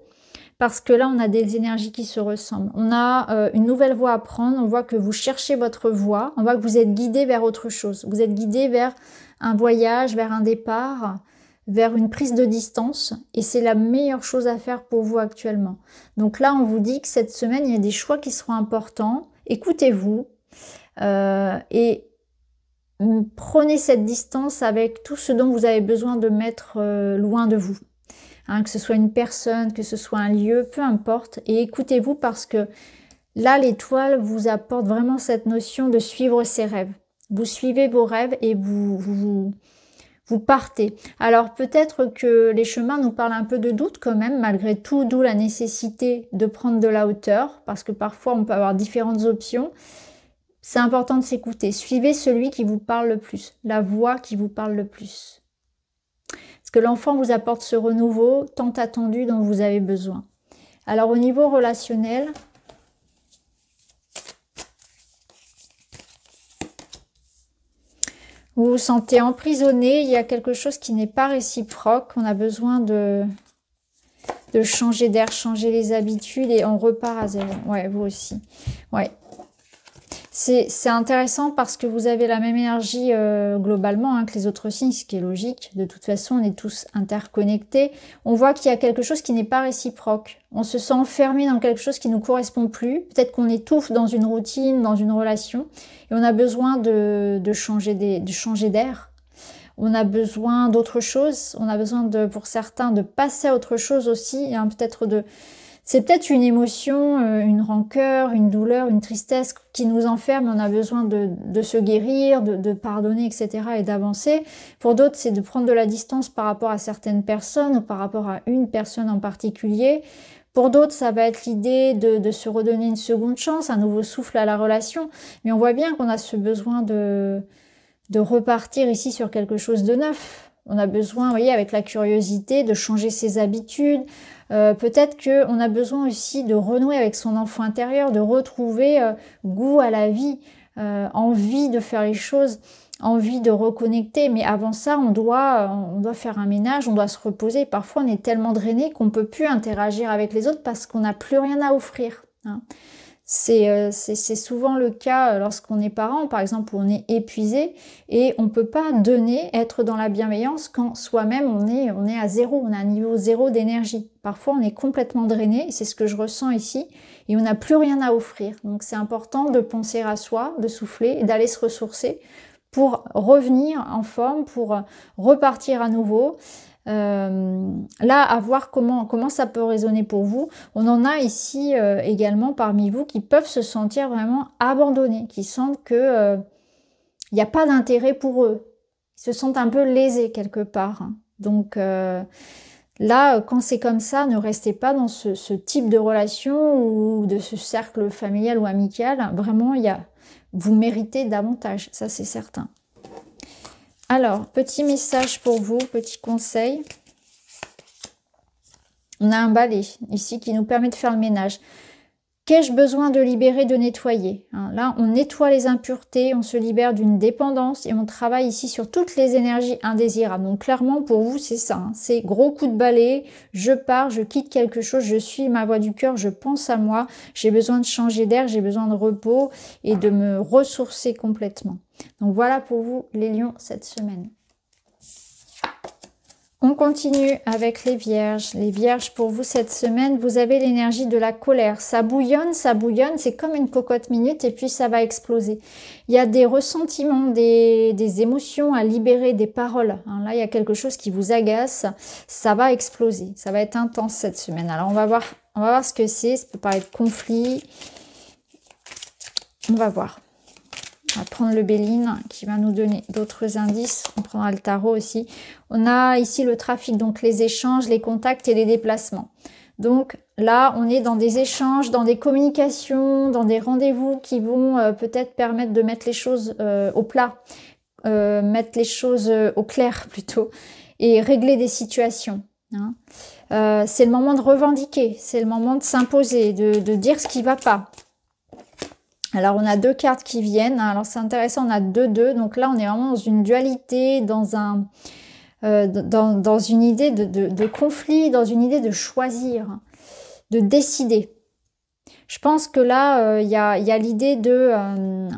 parce que là, on a des énergies qui se ressemblent. On a une nouvelle voie à prendre, on voit que vous cherchez votre voie, on voit que vous êtes guidé vers autre chose. Vous êtes guidé vers un voyage, vers un départ, vers une prise de distance et c'est la meilleure chose à faire pour vous actuellement. Donc là, on vous dit que cette semaine, il y a des choix qui seront importants. Écoutez-vous. et Hum, prenez cette distance avec tout ce dont vous avez besoin de mettre euh, loin de vous. Hein, que ce soit une personne, que ce soit un lieu, peu importe. Et écoutez-vous parce que là, l'étoile vous apporte vraiment cette notion de suivre ses rêves. Vous suivez vos rêves et vous, vous, vous partez. Alors peut-être que les chemins nous parlent un peu de doute quand même, malgré tout, d'où la nécessité de prendre de la hauteur, parce que parfois on peut avoir différentes options. C'est important de s'écouter. Suivez celui qui vous parle le plus, la voix qui vous parle le plus. Parce que l'enfant vous apporte ce renouveau tant attendu dont vous avez besoin. Alors au niveau relationnel, vous vous sentez emprisonné, il y a quelque chose qui n'est pas réciproque, on a besoin de, de changer d'air, changer les habitudes et on repart à zéro. Ouais, vous aussi. Ouais, c'est intéressant parce que vous avez la même énergie euh, globalement hein, que les autres signes, ce qui est logique. De toute façon, on est tous interconnectés. On voit qu'il y a quelque chose qui n'est pas réciproque. On se sent enfermé dans quelque chose qui ne nous correspond plus. Peut-être qu'on étouffe dans une routine, dans une relation, et on a besoin de, de changer d'air. on a besoin d'autre chose. On a besoin de, pour certains, de passer à autre chose aussi, hein, peut-être de c'est peut-être une émotion, euh, une rancœur, une douleur, une tristesse qui nous enferme. On a besoin de, se guérir, de, pardonner, etc. et d'avancer. Pour d'autres, c'est de prendre de la distance par rapport à certaines personnes ou par rapport à une personne en particulier. Pour d'autres, ça va être l'idée de, se redonner une seconde chance, un nouveau souffle à la relation. Mais on voit bien qu'on a ce besoin de, de repartir ici sur quelque chose de neuf. On a besoin, vous voyez, avec la curiosité, de changer ses habitudes. Euh, peut-être qu'on a besoin aussi de renouer avec son enfant intérieur, de retrouver euh, goût à la vie, euh, envie de faire les choses, envie de reconnecter. Mais avant ça, on doit, faire un ménage, on doit se reposer. Parfois, on est tellement drainé qu'on ne peut plus interagir avec les autres parce qu'on n'a plus rien à offrir. Hein. Euh, c'est souvent le cas euh, lorsqu'on est parent, par exemple, où on est épuisé et on ne peut pas donner, être dans la bienveillance quand soi-même on est, on est à zéro, on a un niveau zéro d'énergie. Parfois on est complètement drainé, c'est ce que je ressens ici, et on n'a plus rien à offrir. Donc c'est important de penser à soi, de souffler et d'aller se ressourcer pour revenir en forme, pour euh, repartir à nouveau euh, là, à voir comment, comment ça peut résonner pour vous. On en a ici euh, également parmi vous qui peuvent se sentir vraiment abandonnés, qui sentent qu'il il euh, n'y a pas d'intérêt pour eux. Ils se sentent un peu lésés quelque part. Hein. Donc là, quand c'est comme ça, ne restez pas dans ce, type de relation ou de ce cercle familial ou amical. Vraiment, y a, vous méritez davantage, ça c'est certain. Alors, petit message pour vous, petit conseil. On a un balai ici qui nous permet de faire le ménage. Qu'ai-je besoin de libérer, de nettoyer hein? Là, on nettoie les impuretés, on se libère d'une dépendance et on travaille ici sur toutes les énergies indésirables. Donc clairement, pour vous, c'est ça. Hein. c'est gros coup de balai, je pars, je quitte quelque chose, je suis ma voix du cœur, je pense à moi, j'ai besoin de changer d'air, j'ai besoin de repos et de me ressourcer complètement. Donc voilà pour vous les lions cette semaine. On continue avec les vierges. Les vierges, pour vous cette semaine, vous avez l'énergie de la colère. Ça bouillonne, ça bouillonne, c'est comme une cocotte minute et puis ça va exploser. Il y a des ressentiments, des, émotions à libérer, des paroles. Hein, là, il y a quelque chose qui vous agace, ça va exploser, ça va être intense cette semaine. Alors, on va voir, on va voir ce que c'est. Ça peut paraître conflit. On va voir. On va prendre le Béline qui va nous donner d'autres indices. On prendra le tarot aussi. On a ici le trafic, donc les échanges, les contacts et les déplacements. Donc là, on est dans des échanges, dans des communications, dans des rendez-vous qui vont euh, peut-être permettre de mettre les choses euh, au plat, euh, mettre les choses au clair (laughs) plutôt, et régler des situations. Hein. c'est le moment de revendiquer, c'est le moment de s'imposer, de, de dire ce qui ne va pas. Alors on a deux cartes qui viennent. Hein. Alors c'est intéressant, on a deux deux. Donc là on est vraiment dans une dualité, dans un euh, dans, une idée de, conflit, dans une idée de choisir, hein, de décider. Je pense que là, euh, il y a, l'idée de, euh,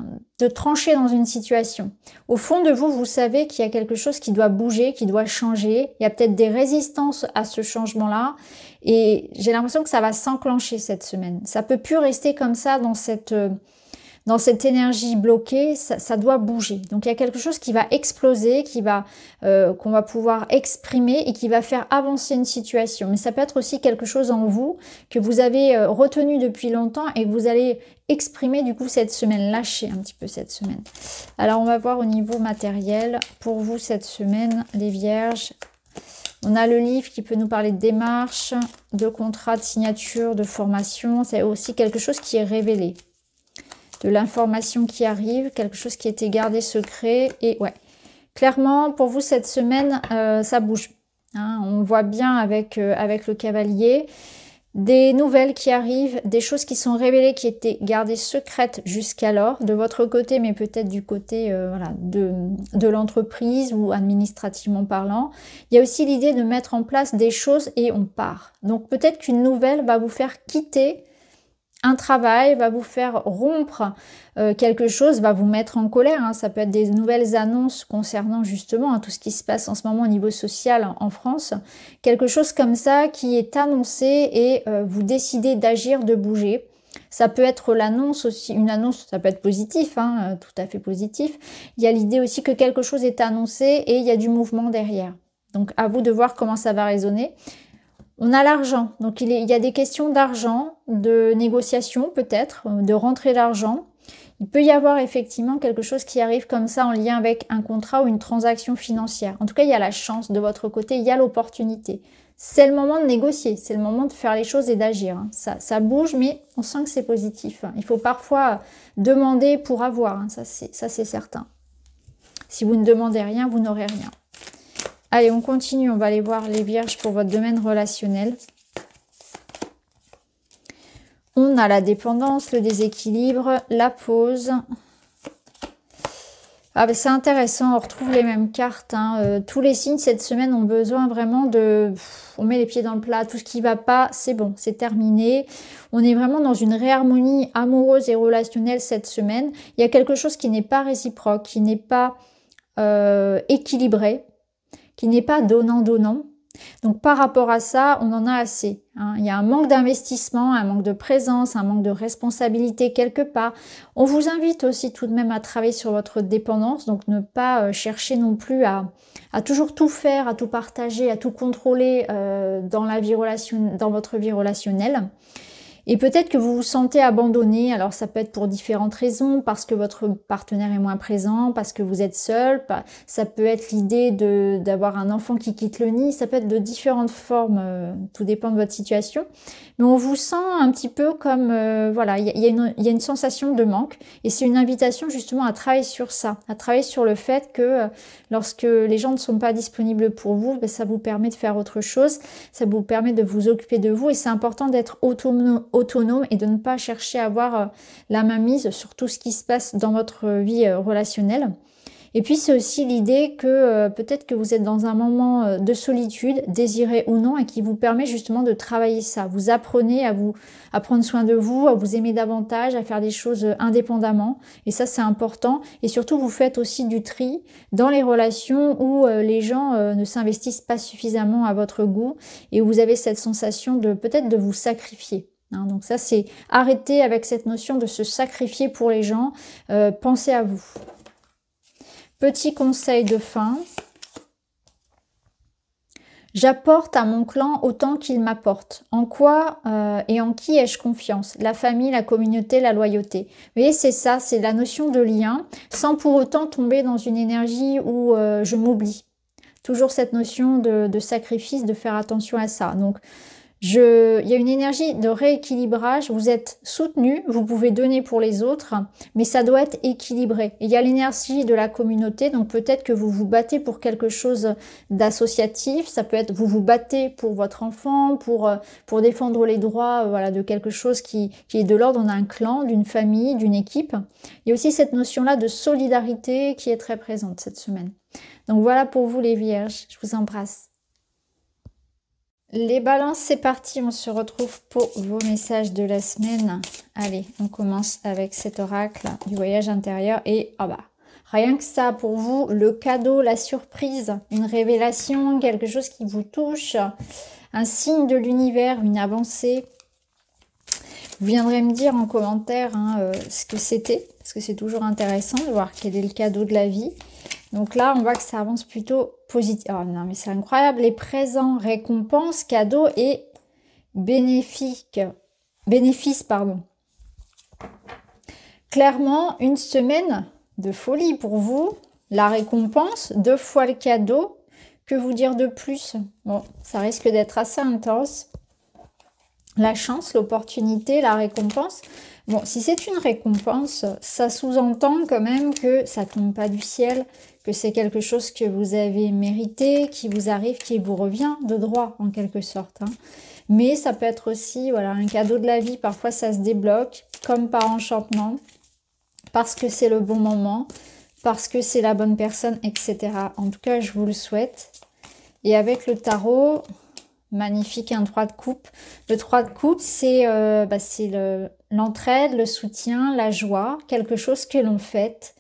de trancher dans une situation. Au fond de vous, vous savez qu'il y a quelque chose qui doit bouger, qui doit changer. Il y a peut-être des résistances à ce changement-là. Et j'ai l'impression que ça va s'enclencher cette semaine. Ça peut plus rester comme ça dans cette dans cette énergie bloquée, ça, doit bouger. Donc il y a quelque chose qui va exploser, qui va euh, qu'on va pouvoir exprimer et qui va faire avancer une situation. Mais ça peut être aussi quelque chose en vous que vous avez euh, retenu depuis longtemps et que vous allez exprimer du coup cette semaine, lâcher un petit peu cette semaine. Alors on va voir au niveau matériel pour vous cette semaine, les vierges. On a le livre qui peut nous parler de démarches, de contrats, de signature, de formation. C'est aussi quelque chose qui est révélé de l'information qui arrive, quelque chose qui était gardé secret. Et ouais, clairement, pour vous, cette semaine, euh, ça bouge. Hein, on voit bien avec, euh, avec le cavalier des nouvelles qui arrivent, des choses qui sont révélées, qui étaient gardées secrètes jusqu'alors, de votre côté, mais peut-être du côté euh, de, de l'entreprise ou administrativement parlant. Il y a aussi l'idée de mettre en place des choses et on part. Donc peut-être qu'une nouvelle va vous faire quitter un travail va vous faire rompre euh, quelque chose, va vous mettre en colère. Hein. Ça peut être des nouvelles annonces concernant justement hein, tout ce qui se passe en ce moment au niveau social en France. Quelque chose comme ça qui est annoncé et euh, vous décidez d'agir, de bouger. Ça peut être l'annonce aussi, une annonce, ça peut être positif, hein, euh, tout à fait positif. Il y a l'idée aussi que quelque chose est annoncé et il y a du mouvement derrière. Donc à vous de voir comment ça va résonner. On a l'argent, donc il, y a des questions d'argent, de négociation peut-être, euh, de rentrer d'argent. Il peut y avoir effectivement quelque chose qui arrive comme ça en lien avec un contrat ou une transaction financière. En tout cas, il y a la chance de votre côté, il y a l'opportunité. C'est le moment de négocier, c'est le moment de faire les choses et d'agir. Hein. ça, bouge, mais on sent que c'est positif. Hein. Il faut parfois demander pour avoir, hein. ça c'est certain. Si vous ne demandez rien, vous n'aurez rien. Allez, on continue, on va aller voir les vierges pour votre domaine relationnel. On a la dépendance, le déséquilibre, la pause. Ah ben, c'est intéressant, on retrouve les mêmes cartes. Hein. Euh, tous les signes cette semaine ont besoin vraiment de... on met les pieds dans le plat, tout ce qui ne va pas, c'est bon, c'est terminé. On est vraiment dans une réharmonie amoureuse et relationnelle cette semaine. Il y a quelque chose qui n'est pas réciproque, qui n'est pas euh, équilibré qui n'est pas donnant-donnant. Donc par rapport à ça, on en a assez. Hein. Il y a un manque d'investissement, un manque de présence, un manque de responsabilité quelque part. On vous invite aussi tout de même à travailler sur votre dépendance, donc ne pas euh, chercher non plus à, toujours tout faire, à tout partager, à tout contrôler euh, dans, la vie relation, dans votre vie relationnelle. Et peut-être que vous vous sentez abandonné, alors ça peut être pour différentes raisons, parce que votre partenaire est moins présent, parce que vous êtes seul, ça peut être l'idée d'avoir un enfant qui quitte le nid, ça peut être de différentes formes, euh, tout dépend de votre situation. Mais on vous sent un petit peu comme, euh, voilà, il y, a une sensation de manque, et c'est une invitation justement à travailler sur ça, à travailler sur le fait que euh, lorsque les gens ne sont pas disponibles pour vous, ben, ça vous permet de faire autre chose, ça vous permet de vous occuper de vous, et c'est important d'être autonome autonome et de ne pas chercher à avoir euh, la main mise sur tout ce qui se passe dans votre vie euh, relationnelle. Et puis c'est aussi l'idée que euh, peut-être que vous êtes dans un moment de solitude, désiré ou non, et qui vous permet justement de travailler ça. Vous apprenez à vous à prendre soin de vous, à vous aimer davantage, à faire des choses indépendamment. Et ça c'est important. Et surtout vous faites aussi du tri dans les relations où les gens ne s'investissent pas suffisamment à votre goût et où vous avez cette sensation de peut-être de vous sacrifier. Hein, donc ça, c'est arrêter avec cette notion de se sacrifier pour les gens. Euh, pensez à vous. Petit conseil de fin. J'apporte à mon clan autant qu'il m'apporte. En quoi euh, et en qui ai-je confiance La famille, la communauté, la loyauté. Vous voyez, c'est ça, c'est la notion de lien, sans pour autant tomber dans une énergie où euh, je m'oublie. Toujours cette notion de, de, sacrifice, de faire attention à ça. Donc, je, il y a une énergie de rééquilibrage, vous êtes soutenu, vous pouvez donner pour les autres, mais ça doit être équilibré. Il y a l'énergie de la communauté, donc peut-être que vous vous battez pour quelque chose d'associatif, ça peut être vous vous battez pour votre enfant, pour, pour défendre les droits euh, voilà, de quelque chose qui, qui est de l'ordre d'un clan, d'une famille, d'une équipe. Il y a aussi cette notion-là de solidarité qui est très présente cette semaine. Donc voilà pour vous les vierges, je vous embrasse. Les balances, c'est parti, on se retrouve pour vos messages de la semaine. Allez, on commence avec cet oracle du voyage intérieur et ah bah, rien que ça pour vous, le cadeau, la surprise, une révélation, quelque chose qui vous touche, un signe de l'univers, une avancée. Vous viendrez me dire en commentaire hein, euh, ce que c'était, parce que c'est toujours intéressant de voir quel est le cadeau de la vie. Donc là, on voit que ça avance plutôt positif. Oh non, mais c'est incroyable. Les présents, récompenses, cadeaux et bénéfiques. bénéfices. Pardon. Clairement, une semaine de folie pour vous. La récompense, deux fois le cadeau. Que vous dire de plus Bon, ça risque d'être assez intense. La chance, l'opportunité, la récompense. Bon, si c'est une récompense, ça sous-entend quand même que ça tombe pas du ciel, c'est quelque chose que vous avez mérité, qui vous arrive, qui vous revient de droit en quelque sorte. Hein. Mais ça peut être aussi voilà, un cadeau de la vie, parfois ça se débloque, comme par enchantement, parce que c'est le bon moment, parce que c'est la bonne personne, etc. En tout cas, je vous le souhaite. Et avec le tarot, magnifique, un 3 de coupe. Le 3 de coupe, c'est euh, bah, l'entraide, le, le soutien, la joie, quelque chose que l'on fête,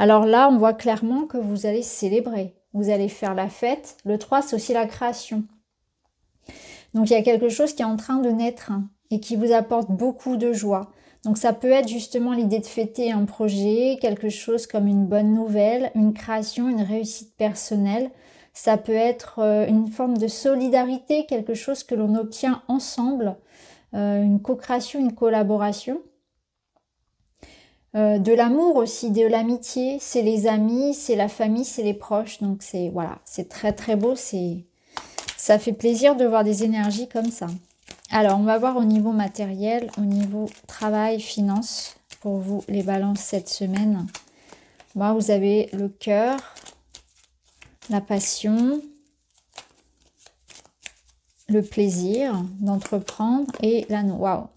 alors là, on voit clairement que vous allez célébrer, vous allez faire la fête. Le 3, c'est aussi la création. Donc il y a quelque chose qui est en train de naître hein, et qui vous apporte beaucoup de joie. Donc ça peut être justement l'idée de fêter un projet, quelque chose comme une bonne nouvelle, une création, une réussite personnelle. Ça peut être euh, une forme de solidarité, quelque chose que l'on obtient ensemble, euh, une co-création, une collaboration. Euh, de l'amour aussi, de l'amitié, c'est les amis, c'est la famille, c'est les proches. Donc c'est voilà, c'est très très beau, c'est ça fait plaisir de voir des énergies comme ça. Alors on va voir au niveau matériel, au niveau travail, finance pour vous les balances cette semaine. Moi vous avez le cœur, la passion, le plaisir d'entreprendre et la Waouh,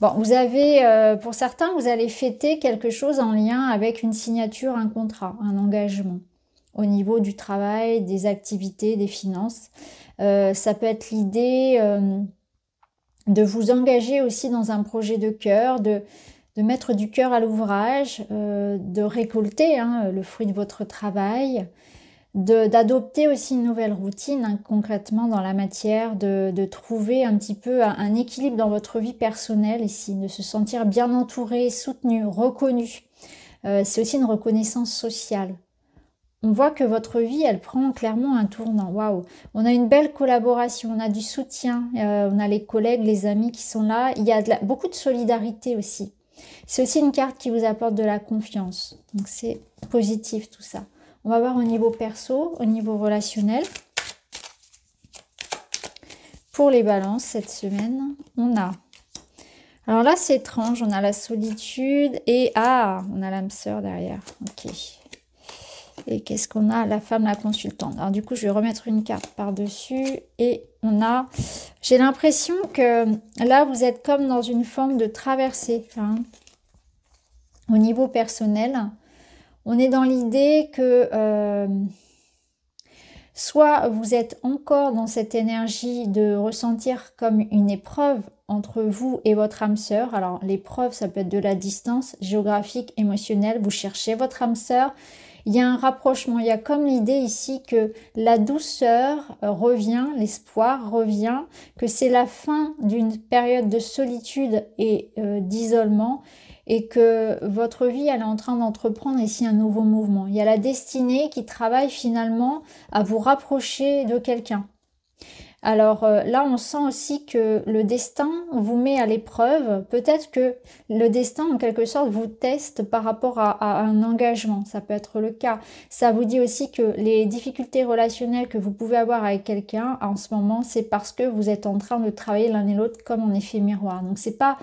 Bon, vous avez, euh, pour certains, vous allez fêter quelque chose en lien avec une signature, un contrat, un engagement au niveau du travail, des activités, des finances. Euh, ça peut être l'idée euh, de vous engager aussi dans un projet de cœur, de, mettre du cœur à l'ouvrage, de récolter hein, le fruit de votre travail, d'adopter aussi une nouvelle routine hein, concrètement dans la matière, de, trouver un petit peu un, équilibre dans votre vie personnelle ici, de se sentir bien entouré, soutenu, reconnu. Euh, c'est aussi une reconnaissance sociale. On voit que votre vie, elle prend clairement un tournant. Waouh On a une belle collaboration, on a du soutien, euh, on a les collègues, les amis qui sont là. Il y a beaucoup de solidarité aussi. C'est aussi une carte qui vous apporte de la confiance. Donc c'est positif tout ça. On va voir au niveau perso, au niveau relationnel. Pour les balances cette semaine, on a... Alors là, c'est étrange, on a la solitude et... Ah, on a l'âme sœur derrière. Ok. Et qu'est-ce qu'on a La femme, la consultante. Alors du coup, je vais remettre une carte par-dessus et on a... J'ai l'impression que là, vous êtes comme dans une forme de traversée. Hein. Au niveau personnel, on est dans l'idée que euh, soit vous êtes encore dans cette énergie de ressentir comme une épreuve entre vous et votre âme sœur. Alors l'épreuve, ça peut être de la distance géographique, émotionnelle. Vous cherchez votre âme sœur. Il y a un rapprochement. Il y a comme l'idée ici que la douceur euh, revient, l'espoir revient, que c'est la fin d'une période de solitude et euh, d'isolement et que votre vie, elle est en train d'entreprendre ici un nouveau mouvement. Il y a la destinée qui travaille finalement à vous rapprocher de quelqu'un. Alors euh, là, on sent aussi que le destin vous met à l'épreuve. Peut-être que le destin, en quelque sorte, vous teste par rapport à, un engagement. Ça peut être le cas. Ça vous dit aussi que les difficultés relationnelles que vous pouvez avoir avec quelqu'un en ce moment, c'est parce que vous êtes en train de travailler l'un et l'autre comme en effet miroir. Donc c'est pas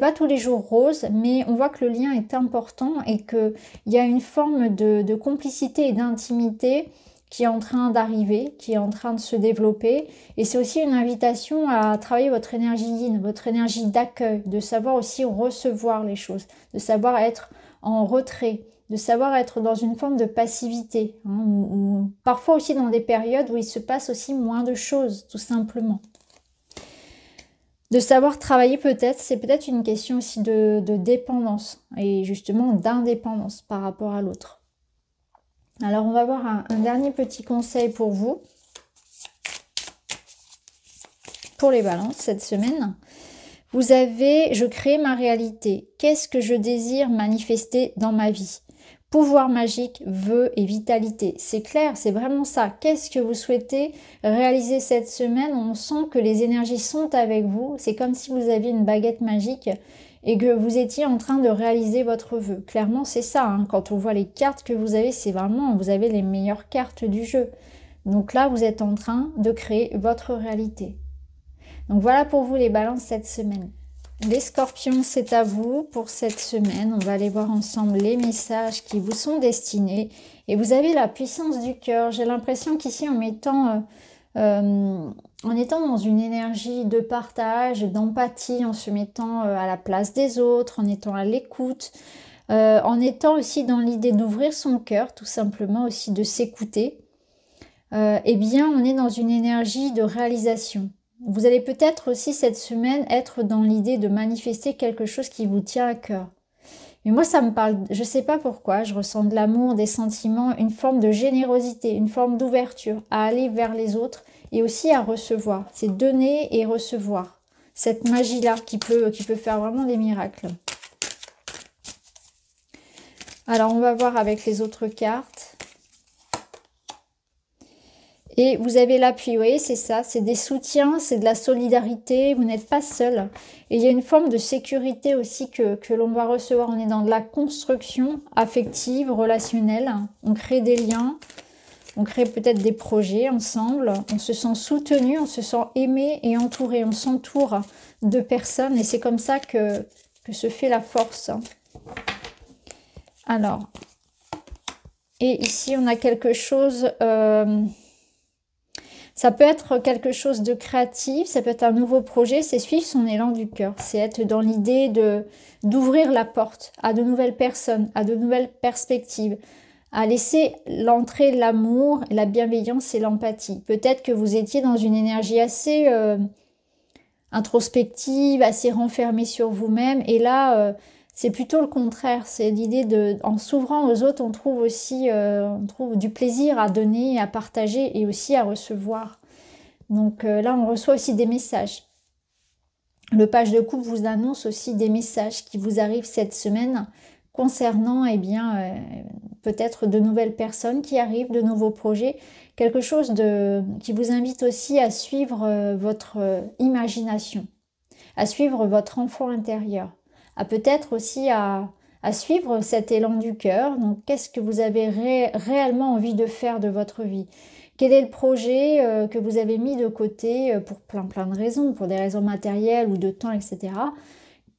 pas tous les jours rose, mais on voit que le lien est important et qu'il y a une forme de complicité et d'intimité qui est en train d'arriver, qui est en train de se développer. Et c'est aussi une invitation à travailler votre énergie yin, votre énergie d'accueil, de savoir aussi recevoir les choses, de savoir être en retrait, de savoir être dans une forme de passivité, hein, ou, parfois aussi dans des périodes où il se passe aussi moins de choses, tout simplement. De savoir travailler peut-être, c'est peut-être une question aussi de dépendance et justement d'indépendance par rapport à l'autre. Alors, on va voir un, dernier petit conseil pour vous. Pour les balances cette semaine. Vous avez, je crée ma réalité. Qu'est-ce que je désire manifester dans ma vie Pouvoir magique, vœux et vitalité. C'est clair, c'est vraiment ça. Qu'est-ce que vous souhaitez réaliser cette semaine On sent que les énergies sont avec vous. C'est comme si vous aviez une baguette magique et que vous étiez en train de réaliser votre vœu. Clairement, c'est ça. Hein. Quand on voit les cartes que vous avez, c'est vraiment, vous avez les meilleures cartes du jeu. Donc là, vous êtes en train de créer votre réalité. Donc voilà pour vous les balances cette semaine. Les scorpions, c'est à vous pour cette semaine. On va aller voir ensemble les messages qui vous sont destinés. Et vous avez la puissance du cœur. J'ai l'impression qu'ici, en mettant... Euh, euh, en étant dans une énergie de partage, d'empathie, en se mettant euh, à la place des autres, en étant à l'écoute, euh, en étant aussi dans l'idée d'ouvrir son cœur, tout simplement aussi de s'écouter, euh, eh bien on est dans une énergie de réalisation. Vous allez peut-être aussi cette semaine être dans l'idée de manifester quelque chose qui vous tient à cœur. Mais moi, ça me parle, je ne sais pas pourquoi, je ressens de l'amour, des sentiments, une forme de générosité, une forme d'ouverture à aller vers les autres et aussi à recevoir. C'est donner et recevoir. Cette magie-là qui peut, qui peut faire vraiment des miracles. Alors, on va voir avec les autres cartes. Et vous avez l'appui, vous voyez, c'est ça, c'est des soutiens, c'est de la solidarité, vous n'êtes pas seul. Et il y a une forme de sécurité aussi que, que l'on va recevoir. On est dans de la construction affective, relationnelle, on crée des liens, on crée peut-être des projets ensemble. On se sent soutenu, on se sent aimé et entouré. On s'entoure de personnes et c'est comme ça que, se fait la force. Alors, et ici on a quelque chose... Euh, ça peut être quelque chose de créatif, ça peut être un nouveau projet, c'est suivre son élan du cœur, c'est être dans l'idée d'ouvrir la porte à de nouvelles personnes, à de nouvelles perspectives, à laisser l'entrée l'amour, la bienveillance et l'empathie. Peut-être que vous étiez dans une énergie assez euh, introspective, assez renfermée sur vous-même, et là, euh, c'est plutôt le contraire. C'est l'idée de, en s'ouvrant aux autres, on trouve aussi, euh, on trouve du plaisir à donner, à partager et aussi à recevoir. Donc là, on reçoit aussi des messages. Le page de coupe vous annonce aussi des messages qui vous arrivent cette semaine concernant eh bien euh, peut-être de nouvelles personnes qui arrivent, de nouveaux projets, quelque chose qui vous invite aussi à suivre euh, votre euh, imagination, à suivre votre enfant intérieur, à peut-être aussi à, suivre cet élan du cœur. Donc qu'est-ce que vous avez réellement envie de faire de votre vie quel est le projet que vous avez mis de côté pour plein plein de raisons, pour des raisons matérielles ou de temps, etc.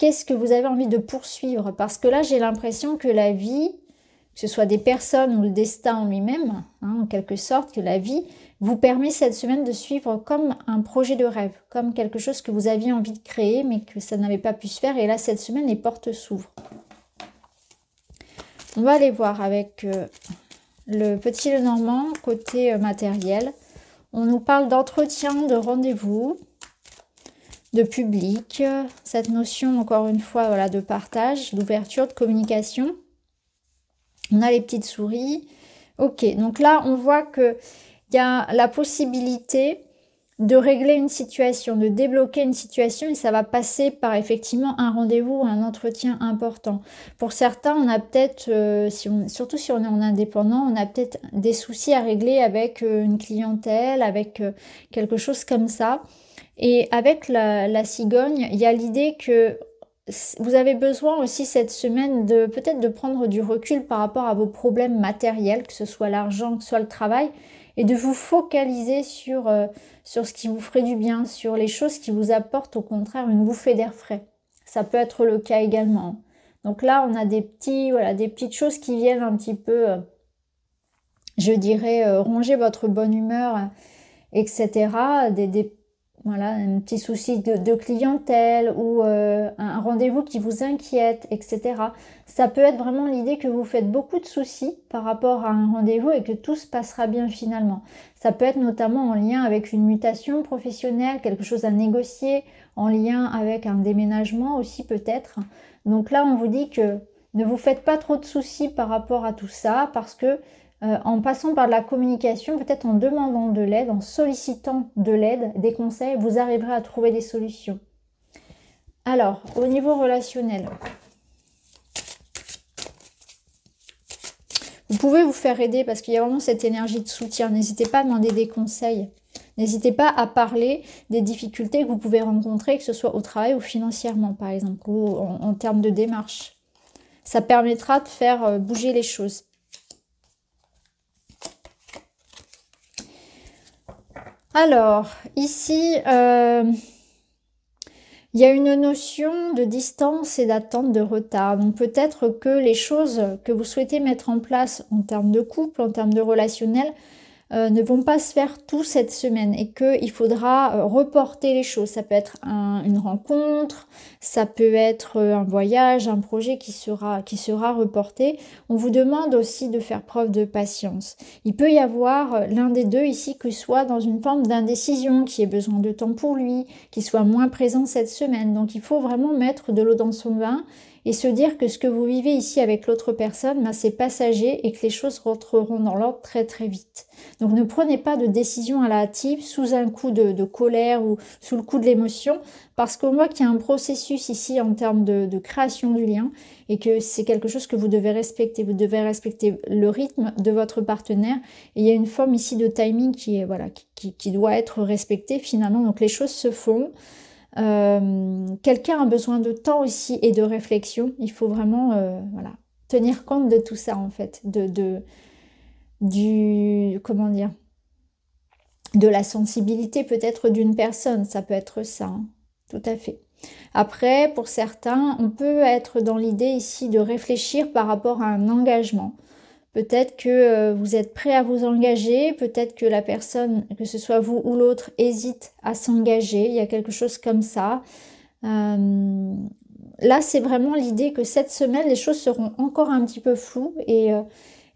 Qu'est-ce que vous avez envie de poursuivre Parce que là, j'ai l'impression que la vie, que ce soit des personnes ou le destin en lui-même, hein, en quelque sorte, que la vie vous permet cette semaine de suivre comme un projet de rêve, comme quelque chose que vous aviez envie de créer mais que ça n'avait pas pu se faire. Et là, cette semaine, les portes s'ouvrent. On va aller voir avec euh, le petit normand côté euh, matériel. On nous parle d'entretien, de rendez-vous de public, cette notion encore une fois voilà, de partage, d'ouverture, de communication. On a les petites souris. Ok, donc là on voit que il y a la possibilité de régler une situation, de débloquer une situation et ça va passer par effectivement un rendez-vous, un entretien important. Pour certains, on a peut-être, euh, surtout si on est en indépendant, on a peut-être des soucis à régler avec euh, une clientèle, avec euh, quelque chose comme ça. Et avec la, cigogne, il y a l'idée que vous avez besoin aussi cette semaine de peut-être de prendre du recul par rapport à vos problèmes matériels, que ce soit l'argent, que ce soit le travail, et de vous focaliser sur, euh, sur ce qui vous ferait du bien, sur les choses qui vous apportent au contraire une bouffée d'air frais. Ça peut être le cas également. Donc là, on a des, petits, voilà, des petites choses qui viennent un petit peu, euh, je dirais, euh, ronger votre bonne humeur, etc. Des, des voilà, un petit souci de, clientèle ou euh, un rendez-vous qui vous inquiète, etc. Ça peut être vraiment l'idée que vous faites beaucoup de soucis par rapport à un rendez-vous et que tout se passera bien finalement. Ça peut être notamment en lien avec une mutation professionnelle, quelque chose à négocier, en lien avec un déménagement aussi peut-être. Donc là, on vous dit que ne vous faites pas trop de soucis par rapport à tout ça parce que euh, en passant par la communication, peut-être en demandant de l'aide, en sollicitant de l'aide, des conseils, vous arriverez à trouver des solutions. Alors, au niveau relationnel, vous pouvez vous faire aider parce qu'il y a vraiment cette énergie de soutien. N'hésitez pas à demander des conseils. N'hésitez pas à parler des difficultés que vous pouvez rencontrer, que ce soit au travail ou financièrement, par exemple, ou en termes de démarche. Ça permettra de faire euh, bouger les choses. Alors, ici, euh, il y a une notion de distance et d'attente de retard. Donc peut-être que les choses que vous souhaitez mettre en place en termes de couple, en termes de relationnel, euh, ne vont pas se faire tout cette semaine et qu'il faudra euh, reporter les choses. Ça peut être une rencontre, ça peut être euh, un voyage, un projet qui sera, qui sera reporté. On vous demande aussi de faire preuve de patience. Il peut y avoir l'un des deux ici que soit dans une forme d'indécision, qui ait besoin de temps pour lui, qui soit moins présent cette semaine. Donc il faut vraiment mettre de l'eau dans son vin et se dire que ce que vous vivez ici avec l'autre personne, ben, c'est passager et que les choses rentreront dans l'ordre très très vite. Donc ne prenez pas de décision à la hâtive sous un coup de, colère ou sous le coup de l'émotion parce qu'on voit qu'il y a un processus ici en termes de, création du lien et que c'est quelque chose que vous devez respecter. Vous devez respecter le rythme de votre partenaire et il y a une forme ici de timing qui voilà qui doit être respectée finalement. Donc les choses se font. Euh, quelqu'un a besoin de temps aussi et de réflexion. Il faut vraiment euh, voilà, tenir compte de tout ça en fait, de, du comment dire, de la sensibilité peut-être d'une personne. Ça peut être ça, hein, tout à fait. Après, pour certains, on peut être dans l'idée ici de réfléchir par rapport à un engagement. Peut-être que euh, vous êtes prêt à vous engager, peut-être que la personne, que ce soit vous ou l'autre, hésite à s'engager, il y a quelque chose comme ça. Euh, là, c'est vraiment l'idée que cette semaine, les choses seront encore un petit peu floues et, euh,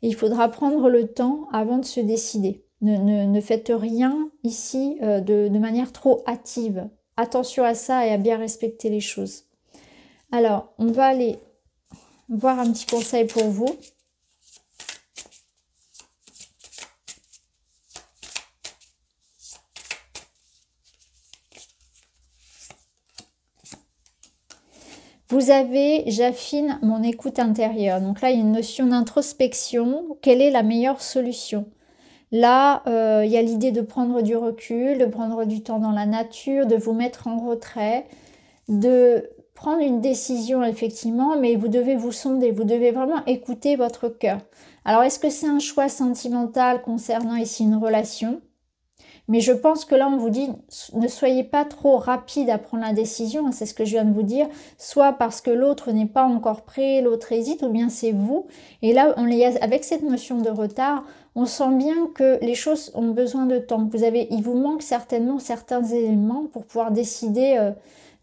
il faudra prendre le temps avant de se décider. Ne, faites rien ici de manière trop hâtive. Attention à ça et à bien respecter les choses. Alors, on va aller voir un petit conseil pour vous. Vous avez, j'affine mon écoute intérieure. Donc là, il y a une notion d'introspection. Quelle est la meilleure solution Là, euh, il y a l'idée de prendre du recul, de prendre du temps dans la nature, de vous mettre en retrait, de prendre une décision effectivement, mais vous devez vous sonder, vous devez vraiment écouter votre cœur. Alors, est-ce que c'est un choix sentimental concernant ici une relation mais je pense que là, on vous dit, ne soyez pas trop rapide à prendre la décision, hein, c'est ce que je viens de vous dire, soit parce que l'autre n'est pas encore prêt, l'autre hésite, ou bien c'est vous. Et là, on avec cette notion de retard, on sent bien que les choses ont besoin de temps. Vous avez, il vous manque certainement certains éléments pour pouvoir décider euh,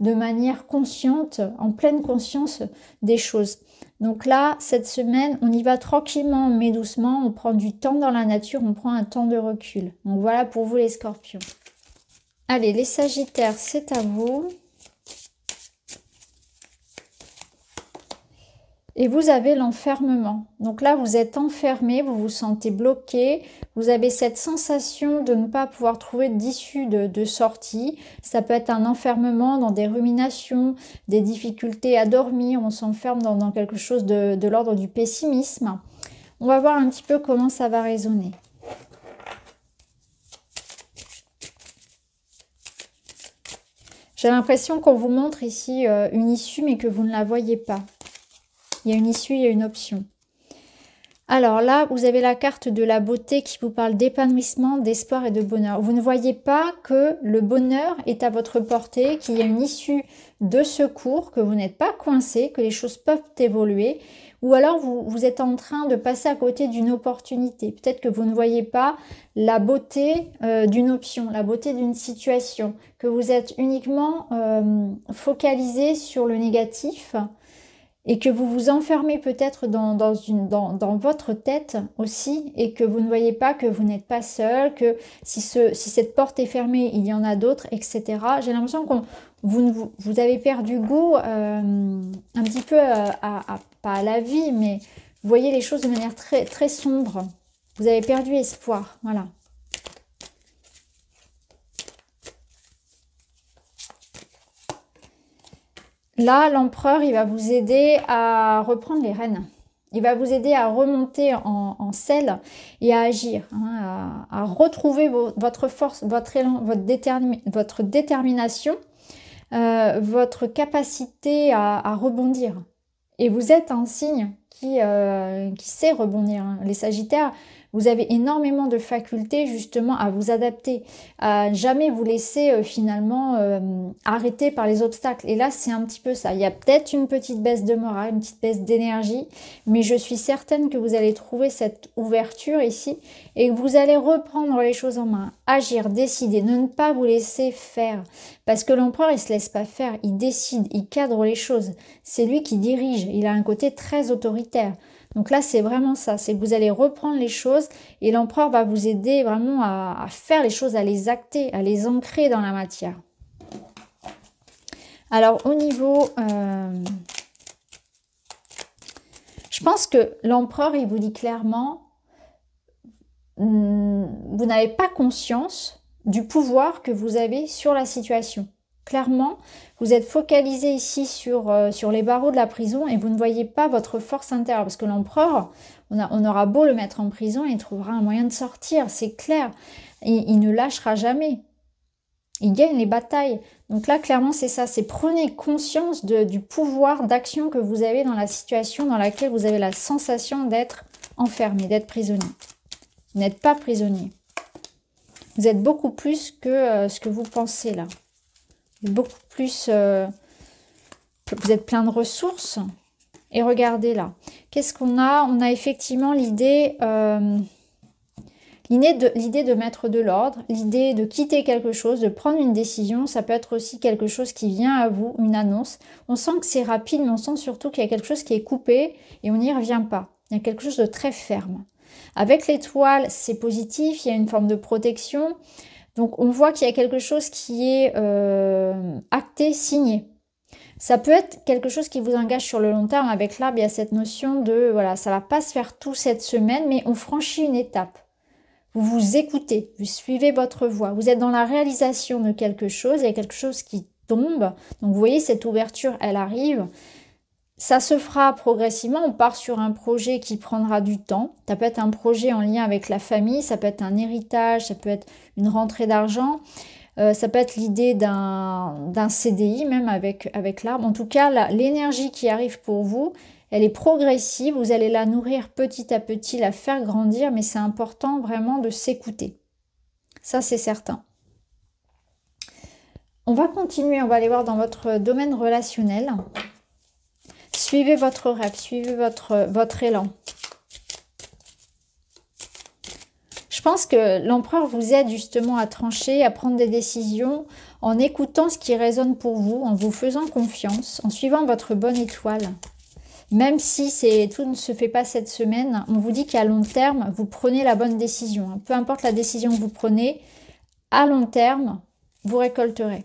de manière consciente, en pleine conscience des choses. Donc là, cette semaine, on y va tranquillement, mais doucement. On prend du temps dans la nature, on prend un temps de recul. Donc voilà pour vous les scorpions. Allez, les sagittaires, c'est à vous. et vous avez l'enfermement. Donc là, vous êtes enfermé, vous vous sentez bloqué, vous avez cette sensation de ne pas pouvoir trouver d'issue de, sortie. Ça peut être un enfermement dans des ruminations, des difficultés à dormir, on s'enferme dans, quelque chose de, de l'ordre du pessimisme. On va voir un petit peu comment ça va résonner. J'ai l'impression qu'on vous montre ici euh, une issue mais que vous ne la voyez pas. Il y a une issue, il y a une option. Alors là, vous avez la carte de la beauté qui vous parle d'épanouissement, d'espoir et de bonheur. Vous ne voyez pas que le bonheur est à votre portée, qu'il y a une issue de secours, que vous n'êtes pas coincé, que les choses peuvent évoluer, ou alors vous, êtes en train de passer à côté d'une opportunité. Peut-être que vous ne voyez pas la beauté euh, d'une option, la beauté d'une situation, que vous êtes uniquement euh, focalisé sur le négatif et que vous vous enfermez peut-être dans, dans, une, dans, dans, votre tête aussi et que vous ne voyez pas que vous n'êtes pas seul, que si, ce, si cette porte est fermée, il y en a d'autres, etc. J'ai l'impression que vous, vous avez perdu goût euh, un petit peu euh, à, à, pas à la vie, mais vous voyez les choses de manière très, très sombre. Vous avez perdu espoir, voilà. Là, l'empereur, il va vous aider à reprendre les rênes. Il va vous aider à remonter en, selle et à agir, hein, à, retrouver votre force, votre votre, détermination, euh, votre capacité à, rebondir. Et vous êtes un signe qui, euh, qui sait rebondir. Hein. Les Sagittaires, vous avez énormément de facultés justement à vous adapter, à jamais vous laisser euh, finalement euh, arrêter par les obstacles. Et là, c'est un petit peu ça. Il y a peut-être une petite baisse de morale, une petite baisse d'énergie, mais je suis certaine que vous allez trouver cette ouverture ici et que vous allez reprendre les choses en main, agir, décider, ne pas vous laisser faire. Parce que l'empereur, il se laisse pas faire, il décide, il cadre les choses. C'est lui qui dirige, il a un côté très autoritaire. Donc là, c'est vraiment ça, c'est que vous allez reprendre les choses et l'empereur va vous aider vraiment à, faire les choses, à les acter, à les ancrer dans la matière. Alors au niveau... Euh, je pense que l'empereur, il vous dit clairement, hmm, vous n'avez pas conscience du pouvoir que vous avez sur la situation. Clairement, vous êtes focalisé ici sur, euh, sur les barreaux de la prison et vous ne voyez pas votre force intérieure parce que l'empereur, on, aura beau le mettre en prison, il trouvera un moyen de sortir, c'est clair. Il, ne lâchera jamais. Il gagne les batailles. Donc là, clairement, c'est ça. C'est prenez conscience du pouvoir d'action que vous avez dans la situation dans laquelle vous avez la sensation d'être enfermé, d'être prisonnier. Vous n'êtes pas prisonnier. Vous êtes beaucoup plus que euh, ce que vous pensez là beaucoup plus... Euh, vous êtes plein de ressources. Et regardez là. Qu'est-ce qu'on a On a effectivement l'idée... Euh, l'idée de, de, mettre de l'ordre, l'idée de quitter quelque chose, de prendre une décision, ça peut être aussi quelque chose qui vient à vous, une annonce. On sent que c'est rapide, mais on sent surtout qu'il y a quelque chose qui est coupé et on n'y revient pas. Il y a quelque chose de très ferme. Avec l'étoile, c'est positif, il y a une forme de protection. Donc on voit qu'il y a quelque chose qui est euh, acté, signé. Ça peut être quelque chose qui vous engage sur le long terme. Avec l'arbre, il y a cette notion de, voilà, ça va pas se faire tout cette semaine, mais on franchit une étape. Vous vous écoutez, vous suivez votre voix, vous êtes dans la réalisation de quelque chose, il y a quelque chose qui tombe. Donc vous voyez, cette ouverture, elle arrive. Ça se fera progressivement. On part sur un projet qui prendra du temps. Ça peut être un projet en lien avec la famille, ça peut être un héritage, ça peut être une rentrée d'argent, euh, ça peut être l'idée d'un CDI même avec, avec l'arbre. En tout cas, l'énergie qui arrive pour vous, elle est progressive. Vous allez la nourrir petit à petit, la faire grandir, mais c'est important vraiment de s'écouter. Ça, c'est certain. On va continuer, on va aller voir dans votre domaine relationnel. Suivez votre rêve, suivez votre, votre élan. Je pense que l'empereur vous aide justement à trancher, à prendre des décisions en écoutant ce qui résonne pour vous, en vous faisant confiance, en suivant votre bonne étoile. Même si tout ne se fait pas cette semaine, on vous dit qu'à long terme, vous prenez la bonne décision. Peu importe la décision que vous prenez, à long terme, vous récolterez.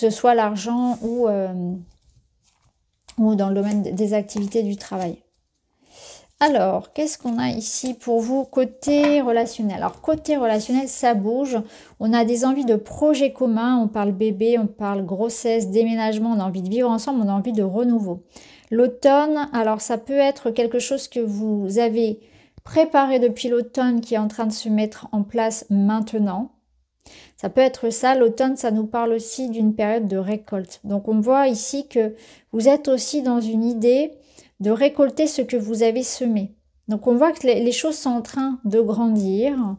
ce soit l'argent ou, euh, ou dans le domaine des activités du travail. Alors, qu'est-ce qu'on a ici pour vous côté relationnel Alors, côté relationnel, ça bouge. On a des envies de projets communs. On parle bébé, on parle grossesse, déménagement. On a envie de vivre ensemble, on a envie de renouveau. L'automne, alors ça peut être quelque chose que vous avez préparé depuis l'automne qui est en train de se mettre en place maintenant. Ça peut être ça, l'automne, ça nous parle aussi d'une période de récolte. Donc on voit ici que vous êtes aussi dans une idée de récolter ce que vous avez semé. Donc on voit que les choses sont en train de grandir.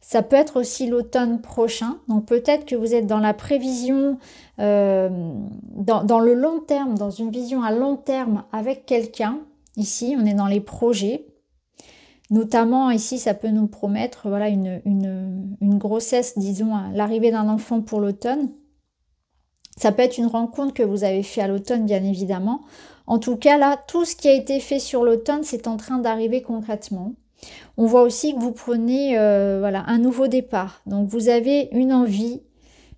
Ça peut être aussi l'automne prochain. Donc peut-être que vous êtes dans la prévision, euh, dans le long terme, dans une vision à long terme avec quelqu'un. Ici, on est dans les projets. Notamment ici, ça peut nous promettre voilà, une, une, une grossesse, disons, l'arrivée d'un enfant pour l'automne. Ça peut être une rencontre que vous avez fait à l'automne, bien évidemment. En tout cas, là, tout ce qui a été fait sur l'automne, c'est en train d'arriver concrètement. On voit aussi que vous prenez euh, voilà, un nouveau départ. Donc vous avez une envie,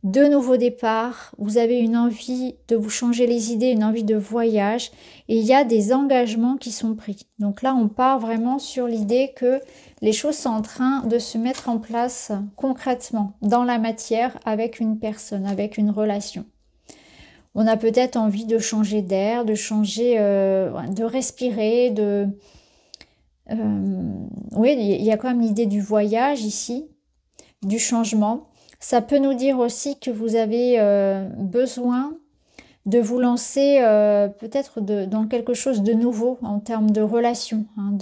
de nouveaux départs, vous avez une envie de vous changer les idées, une envie de voyage, et il y a des engagements qui sont pris. Donc là, on part vraiment sur l'idée que les choses sont en train de se mettre en place concrètement, dans la matière, avec une personne, avec une relation. On a peut-être envie de changer d'air, de changer, euh, de respirer, de... Euh, oui, il y a quand même l'idée du voyage ici, du changement. Ça peut nous dire aussi que vous avez euh, besoin de vous lancer euh, peut-être dans quelque chose de nouveau en termes de relation. Hein,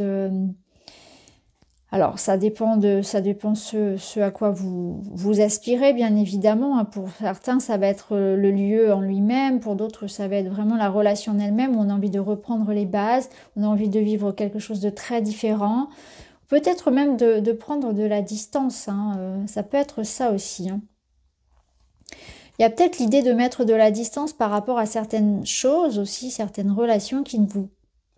alors ça dépend de ça dépend ce, ce à quoi vous, vous aspirez bien évidemment. Hein. Pour certains ça va être euh, le lieu en lui-même, pour d'autres ça va être vraiment la relation en elle-même. On a envie de reprendre les bases, on a envie de vivre quelque chose de très différent. Peut-être même de, prendre de la distance, hein, euh, ça peut être ça aussi. Hein. Il y a peut-être l'idée de mettre de la distance par rapport à certaines choses aussi, certaines relations qui ne vous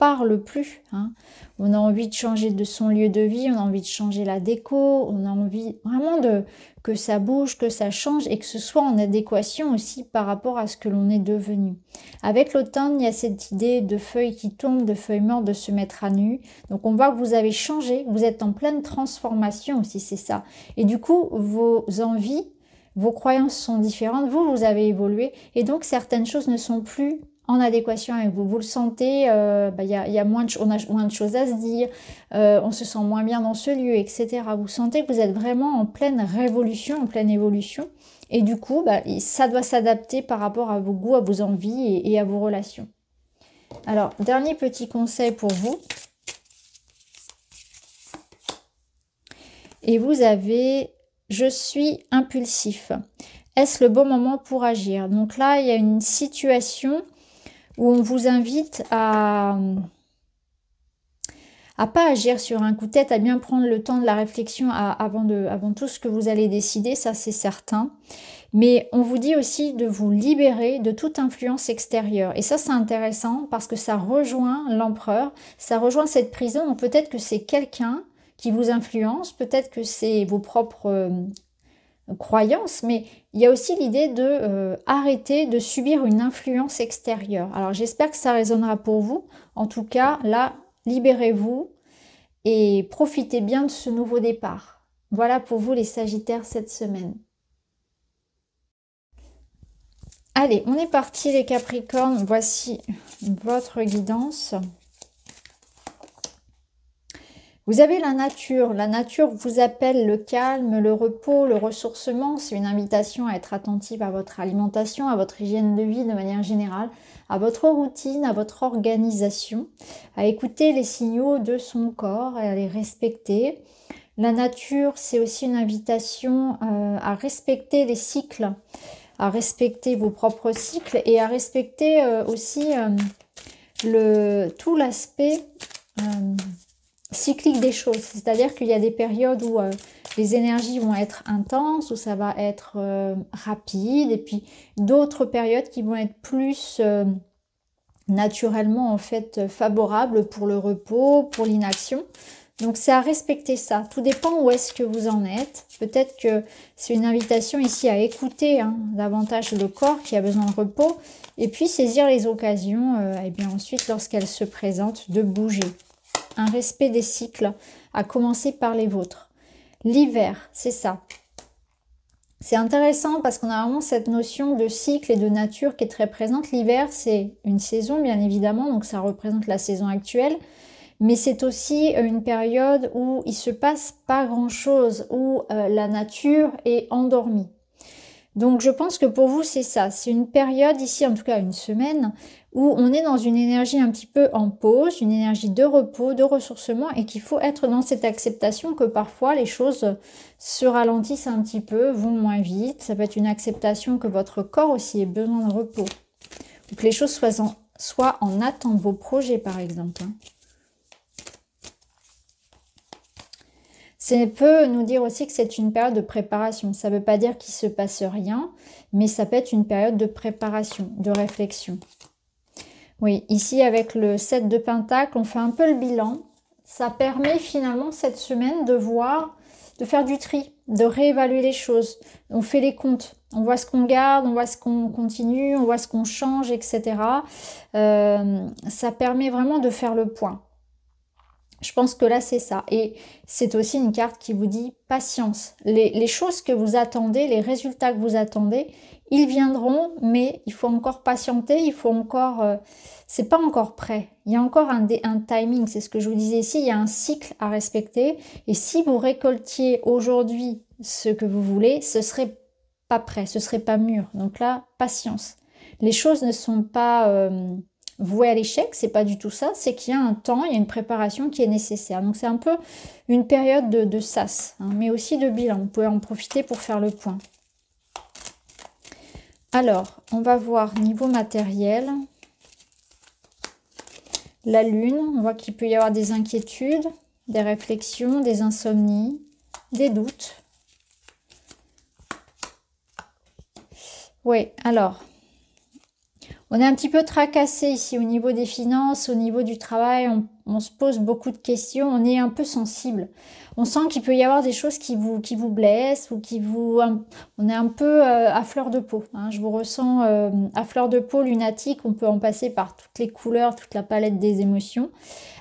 parle plus. Hein. On a envie de changer de son lieu de vie, on a envie de changer la déco, on a envie vraiment de que ça bouge, que ça change et que ce soit en adéquation aussi par rapport à ce que l'on est devenu. Avec l'automne, il y a cette idée de feuilles qui tombent, de feuilles mortes, de se mettre à nu. Donc on voit que vous avez changé, vous êtes en pleine transformation aussi, c'est ça. Et du coup, vos envies, vos croyances sont différentes, vous, vous avez évolué et donc certaines choses ne sont plus en adéquation avec vous. Vous le sentez, Il euh, bah, y a, moins de, on moins de choses à se dire, euh, on se sent moins bien dans ce lieu, etc. Vous sentez que vous êtes vraiment en pleine révolution, en pleine évolution. Et du coup, bah, ça doit s'adapter par rapport à vos goûts, à vos envies et à vos relations. Alors, dernier petit conseil pour vous. Et vous avez je suis impulsif. Est-ce le bon moment pour agir Donc là, il y a une situation où on vous invite à à pas agir sur un coup de tête, à bien prendre le temps de la réflexion avant, de, avant tout ce que vous allez décider, ça c'est certain. Mais on vous dit aussi de vous libérer de toute influence extérieure. Et ça c'est intéressant parce que ça rejoint l'empereur, ça rejoint cette prison. Peut-être que c'est quelqu'un qui vous influence, peut-être que c'est vos propres euh, croyance mais il y a aussi l'idée de euh, arrêter de subir une influence extérieure. Alors j'espère que ça résonnera pour vous. En tout cas, là, libérez-vous et profitez bien de ce nouveau départ. Voilà pour vous les Sagittaires cette semaine. Allez, on est parti les Capricornes. Voici votre guidance. Vous avez la nature. La nature vous appelle le calme, le repos, le ressourcement. C'est une invitation à être attentive à votre alimentation, à votre hygiène de vie de manière générale, à votre routine, à votre organisation, à écouter les signaux de son corps et à les respecter. La nature, c'est aussi une invitation euh, à respecter les cycles, à respecter vos propres cycles et à respecter euh, aussi euh, tout l'aspect cyclique des choses. C'est-à-dire qu'il y a des périodes où euh, les énergies vont être intenses, où ça va être euh, rapide, et puis d'autres périodes qui vont être plus euh, naturellement en fait favorables pour le repos, pour l'inaction. Donc c'est à respecter ça. Tout dépend où est-ce que vous en êtes. Peut-être que c'est une invitation ici à écouter hein, davantage le corps qui a besoin de repos et puis saisir les occasions, et bien ensuite lorsqu'elles se présentent, de bouger un respect des cycles, à commencer par les vôtres. L'hiver, c'est ça. C'est intéressant parce qu'on a vraiment cette notion de cycle et de nature qui est très présente. L'hiver, c'est une saison, bien évidemment, donc ça représente la saison actuelle. Mais c'est aussi euh, une période où il se passe pas grand chose, où euh, la nature est endormie. Donc je pense que pour vous c'est ça, c'est une période ici, en tout cas une semaine, où on est dans une énergie un petit peu en pause, une énergie de repos, de ressourcement, et qu'il faut être dans cette acceptation que parfois les choses se ralentissent un petit peu, vont moins vite. Ça peut être une acceptation que votre corps aussi ait besoin de repos, ou que les choses soient en, soient en attente, vos projets par exemple. Hein. Ça peut nous dire aussi que c'est une période de préparation. Ça ne veut pas dire qu'il se passe rien, mais ça peut être une période de préparation, de réflexion. Oui, ici avec le 7 de Pentacle, on fait un peu le bilan. Ça permet finalement cette semaine de voir, de faire du tri, de réévaluer les choses. On fait les comptes, on voit ce qu'on garde, on voit ce qu'on continue, on voit ce qu'on change, etc. Euh, ça permet vraiment de faire le point. Je pense que là, c'est ça. Et c'est aussi une carte qui vous dit patience. Les, choses que vous attendez, les résultats que vous attendez, ils viendront, mais il faut encore patienter, il faut encore... Euh, c'est pas encore prêt. Il y a encore un, un timing, c'est ce que je vous disais ici, il y a un cycle à respecter. Et si vous récoltiez aujourd'hui ce que vous voulez, ce serait pas prêt, ce serait pas mûr. Donc là, patience. Les choses ne sont pas... Euh, voué à l'échec, c'est pas du tout ça, c'est qu'il y a un temps, il y a une préparation qui est nécessaire. Donc c'est un peu une période de, sas, hein, mais aussi de bilan. Vous pouvez en profiter pour faire le point. Alors, on va voir niveau matériel. La lune, on voit qu'il peut y avoir des inquiétudes, des réflexions, des insomnies, des doutes. Oui, alors, on est un petit peu tracassé ici au niveau des finances, au niveau du travail, on, se pose beaucoup de questions, on est un peu sensible. On sent qu'il peut y avoir des choses qui vous, qui vous blessent ou qui vous... On est un peu euh, à fleur de peau. Hein. Je vous ressens euh, à fleur de peau lunatique, on peut en passer par toutes les couleurs, toute la palette des émotions.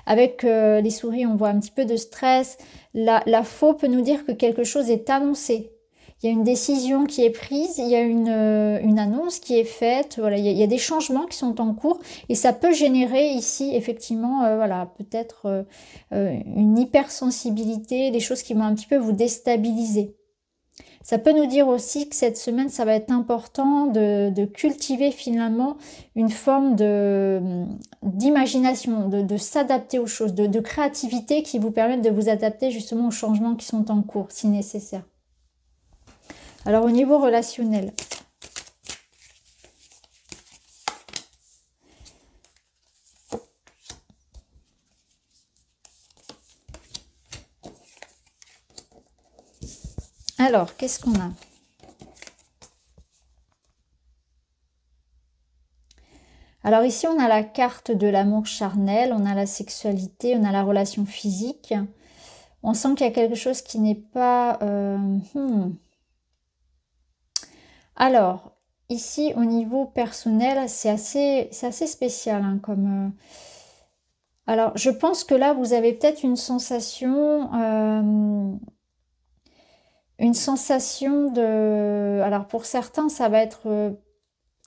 Avec euh, les souris, on voit un petit peu de stress. la faux peut nous dire que quelque chose est annoncé, il y a une décision qui est prise, il y a une, euh, une annonce qui est faite, voilà, il y, a, des changements qui sont en cours et ça peut générer ici effectivement, euh, voilà, peut-être euh, une hypersensibilité, des choses qui vont un petit peu vous déstabiliser. Ça peut nous dire aussi que cette semaine, ça va être important de, de cultiver finalement une forme hum, d'imagination, de, de, de s'adapter aux choses, de créativité qui vous permettent de vous adapter justement aux changements qui sont en cours si nécessaire. Alors au niveau relationnel, Alors, qu'est-ce qu'on a Alors ici, on a la carte de l'amour charnel, on a la sexualité, on a la relation physique. On sent qu'il y a quelque chose qui n'est pas... Euh, hmm. Alors, ici, au niveau personnel, c'est assez, assez spécial hein, comme... Euh, alors, je pense que là, vous avez peut-être une sensation... Euh, une sensation de... Alors, pour certains, ça va être... Euh,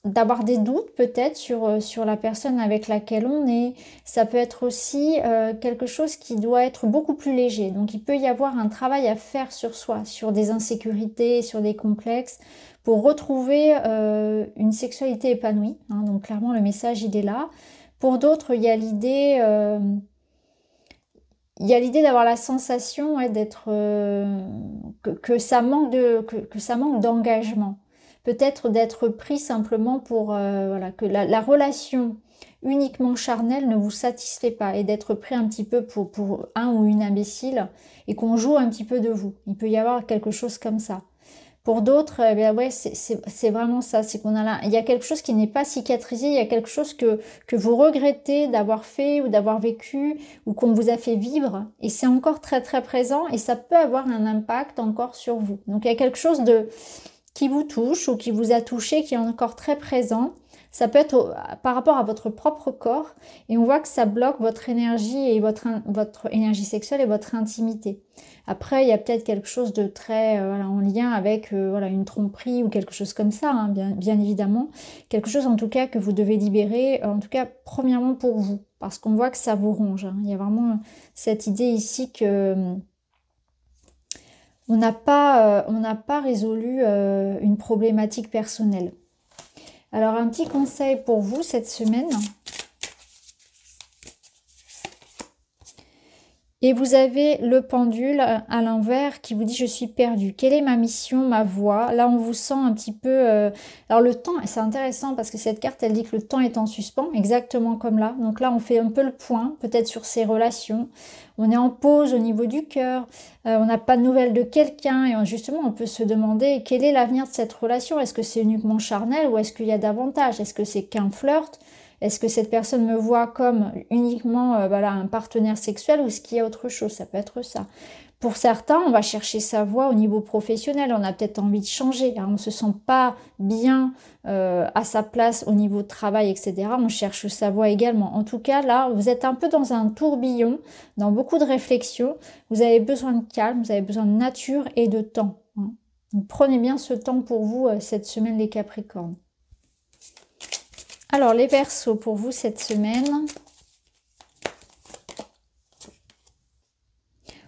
d'avoir des doutes peut-être sur, sur la personne avec laquelle on est. Ça peut être aussi quelque chose qui doit être beaucoup plus léger. Donc il peut y avoir un travail à faire sur soi, sur des insécurités, sur des complexes, pour retrouver euh, une sexualité épanouie. Hein. donc clairement, le message, il est là. Pour d'autres, il y a l'idée... Euh, il a l'idée d'avoir la sensation d'être euh, que, ça manque de que, ça manque d'engagement peut-être d'être pris simplement pour voilà que la, relation uniquement charnelle ne vous satisfait pas et d'être pris un petit peu pour, pour un ou une imbécile et qu'on joue un petit peu de vous il peut y avoir quelque chose comme ça pour d'autres, eh ouais, c'est vraiment ça, c'est qu'on a là, il y a quelque chose qui n'est pas cicatrisé, il y a quelque chose que, que vous regrettez d'avoir fait ou d'avoir vécu ou qu'on vous a fait vivre et c'est encore très très présent et ça peut avoir un impact encore sur vous. Donc il y a quelque chose de qui vous touche ou qui vous a touché qui est encore très présent. Ça peut être par rapport à votre propre corps et on voit que ça bloque votre énergie et votre, votre énergie sexuelle et votre intimité. Après, il y a peut-être quelque chose de très euh, en lien avec euh, une tromperie ou quelque chose comme ça, hein, bien, évidemment. Quelque chose en tout cas que vous devez libérer, euh, en tout cas premièrement pour vous, parce qu'on voit que ça vous ronge. Hein. Il y a vraiment cette idée ici que on n'a pas, pas résolu une problématique personnelle. Alors un petit conseil pour vous cette semaine. Et vous avez le pendule à l'envers qui vous dit je suis perdu. Quelle est ma mission, ma voie Là, on vous sent un petit peu. Euh, alors le temps, c'est intéressant parce que cette carte, elle dit que le temps est en suspens, exactement comme là. Donc là, on fait un peu le point, peut-être sur ces relations. On est en pause au niveau du cœur. Euh, on n'a pas de nouvelles de quelqu'un et justement, on peut se demander quel est l'avenir de cette relation. Est-ce que c'est uniquement charnel ou est-ce qu'il y a davantage Est-ce que c'est qu'un flirt est-ce que cette personne me voit comme uniquement euh, voilà, un partenaire sexuel ou est-ce qu'il y a autre chose Ça peut être ça. Pour certains, on va chercher sa voix au niveau professionnel. On a peut-être envie de changer. Hein. On ne se sent pas bien euh, à sa place au niveau de travail, etc. On cherche sa voix également. En tout cas, là, vous êtes un peu dans un tourbillon, dans beaucoup de réflexions. Vous avez besoin de calme, vous avez besoin de nature et de temps. Hein. prenez bien ce temps pour vous euh, cette semaine des Capricornes. Alors, les berceaux pour vous cette semaine.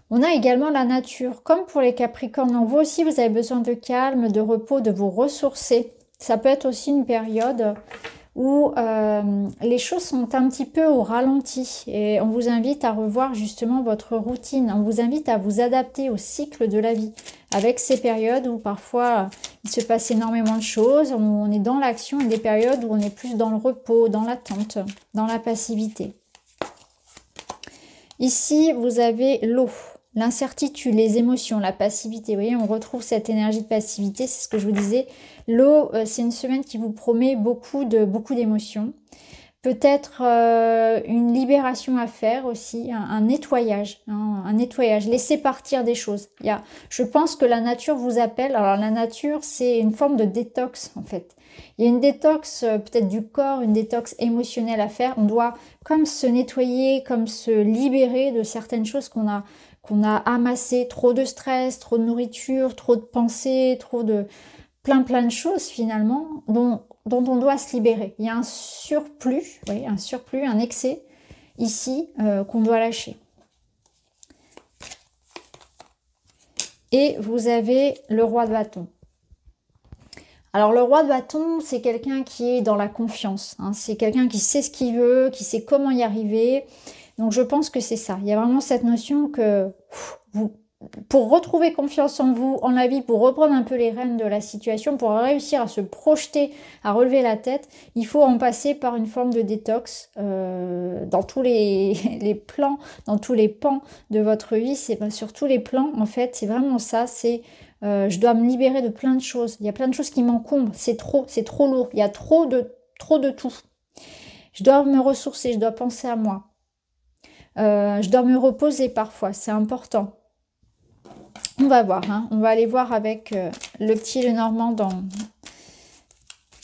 On a également la nature. Comme pour les Capricornes, vous aussi, vous avez besoin de calme, de repos, de vous ressourcer. Ça peut être aussi une période où euh, les choses sont un petit peu au ralenti et on vous invite à revoir justement votre routine. On vous invite à vous adapter au cycle de la vie avec ces périodes où parfois euh, il se passe énormément de choses, on est dans l'action et des périodes où on est plus dans le repos, dans l'attente, dans la passivité. Ici, vous avez l'eau, l'incertitude, les émotions, la passivité. Vous voyez, on retrouve cette énergie de passivité, c'est ce que je vous disais. L'eau, euh, c'est une semaine qui vous promet beaucoup beaucoup d'émotions. Peut-être euh, une libération à faire aussi, un, nettoyage, hein, un nettoyage, laisser partir des choses. Il y a, je pense que la nature vous appelle. Alors la nature, c'est une forme de détox en fait. Il y a une détox euh, peut-être du corps, une détox émotionnelle à faire. On doit comme se nettoyer, comme se libérer de certaines choses qu'on a qu'on a amassé trop de stress, trop de nourriture, trop de pensées, trop de plein plein de choses finalement dont dont on doit se libérer. Il y a un surplus, un surplus, un excès ici euh, qu'on doit lâcher. Et vous avez le roi de bâton. Alors le roi de bâton, c'est quelqu'un qui est dans la confiance. Hein. C'est quelqu'un qui sait ce qu'il veut, qui sait comment y arriver. Donc je pense que c'est ça. Il y a vraiment cette notion que vous pour retrouver confiance en vous, en la vie, pour reprendre un peu les rênes de la situation, pour réussir à se projeter, à relever la tête, il faut en passer par une forme de détox euh, dans tous (laughs) les, plans, dans tous les pans de votre vie. C'est ben, sur tous les plans, en fait, c'est vraiment ça. C'est euh, je dois me libérer de plein de choses. Il y a plein de choses qui m'encombrent. C'est trop, c'est trop lourd. Il y a trop de trop de tout. Je dois me ressourcer. Je dois penser à moi. Euh, je dois me reposer parfois. C'est important. On va voir, hein. on va aller voir avec euh, le petit le normand dans,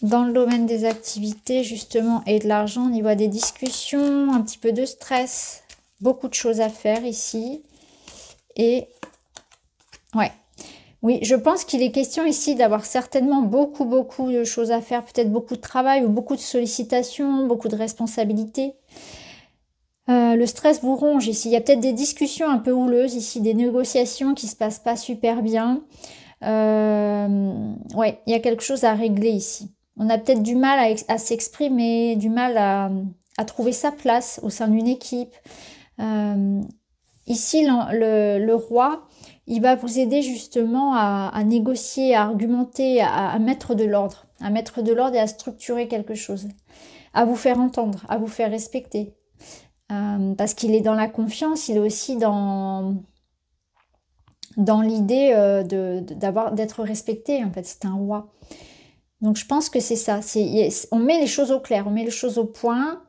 dans le domaine des activités justement et de l'argent. On y voit des discussions, un petit peu de stress, beaucoup de choses à faire ici. Et ouais, oui, je pense qu'il est question ici d'avoir certainement beaucoup, beaucoup de choses à faire, peut-être beaucoup de travail ou beaucoup de sollicitations, beaucoup de responsabilités. Euh, le stress vous ronge ici. Il y a peut-être des discussions un peu houleuses ici, des négociations qui se passent pas super bien. Euh, ouais, il y a quelque chose à régler ici. On a peut-être du mal à, s'exprimer, du mal à, trouver sa place au sein d'une équipe. Euh, ici, le, roi, il va vous aider justement à, à négocier, à argumenter, à mettre de l'ordre, à mettre de l'ordre et à structurer quelque chose, à vous faire entendre, à vous faire respecter, euh, parce qu'il est dans la confiance, il est aussi dans, dans l'idée euh, d'avoir d'être respecté. En fait, c'est un roi. Donc je pense que c'est ça. On met les choses au clair, on met les choses au point.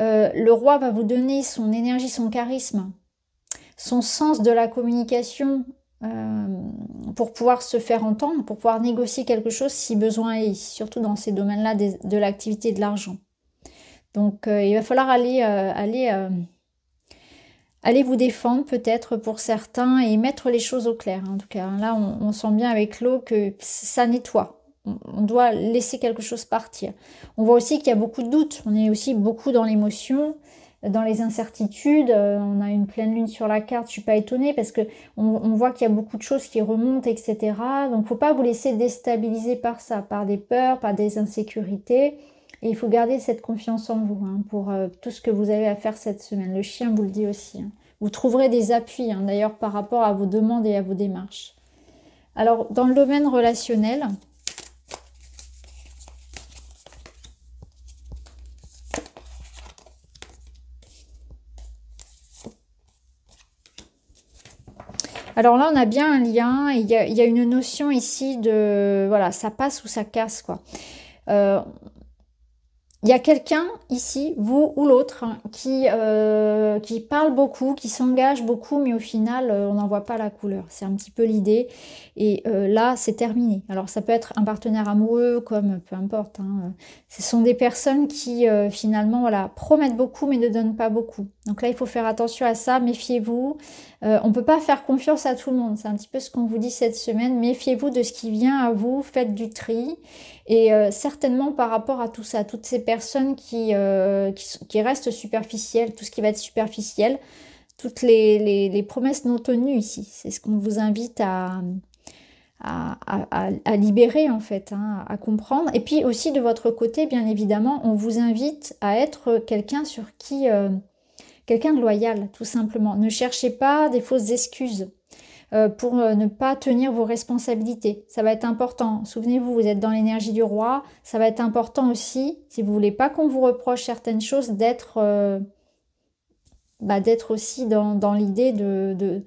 Euh, le roi va vous donner son énergie, son charisme, son sens de la communication pour pouvoir se faire entendre, pour pouvoir négocier quelque chose si besoin est, surtout dans ces domaines-là de l'activité et de l'argent. Donc euh, il va falloir aller, euh, aller, euh, aller vous défendre peut-être pour certains et mettre les choses au clair. En tout cas, là, on, sent bien avec l'eau que ça nettoie. On, doit laisser quelque chose partir. On voit aussi qu'il y a beaucoup de doutes. On est aussi beaucoup dans l'émotion, dans les incertitudes. on a une pleine lune sur la carte. Je suis pas étonnée parce que voit qu'il y a beaucoup de choses qui remontent, etc. Donc, faut pas vous laisser déstabiliser par ça, par des peurs, par des insécurités. Et il faut garder cette confiance en vous hein, pour euh, tout ce que vous avez à faire cette semaine. Le chien vous le dit aussi. Hein. Vous trouverez des appuis hein, d'ailleurs par rapport à vos demandes et à vos démarches. Alors dans le domaine relationnel, Alors là, on a bien un lien. Il y a, une notion ici de voilà, ça passe ou ça casse quoi. Euh, il y a quelqu'un ici, vous ou l'autre, hein, qui, euh, qui parle beaucoup, qui s'engage beaucoup, mais au final, euh, on n'en voit pas la couleur. C'est un petit peu l'idée. Et euh, là, c'est terminé. Alors, ça peut être un partenaire amoureux, comme peu importe. Hein. Ce sont des personnes qui, finalement, voilà, promettent beaucoup, mais ne donnent pas beaucoup. Donc là, il faut faire attention à ça. Méfiez-vous. on ne peut pas faire confiance à tout le monde. C'est un petit peu ce qu'on vous dit cette semaine. Méfiez-vous de ce qui vient à vous. Faites du tri. Et euh, certainement par rapport à tout ça, toutes ces personnes qui, euh, qui, restent superficielles, tout ce qui va être superficiel, toutes les, promesses non tenues ici. C'est ce qu'on vous invite à, à, libérer en fait, hein, à comprendre. Et puis aussi de votre côté, bien évidemment, on vous invite à être quelqu'un sur qui, euh, quelqu'un de loyal, tout simplement. Ne cherchez pas des fausses excuses. Euh, pour euh, ne pas tenir vos responsabilités. Ça va être important. Souvenez-vous, vous êtes dans l'énergie du roi. Ça va être important aussi, si vous voulez pas qu'on vous reproche certaines choses, d'être euh, bah, aussi dans, l'idée de,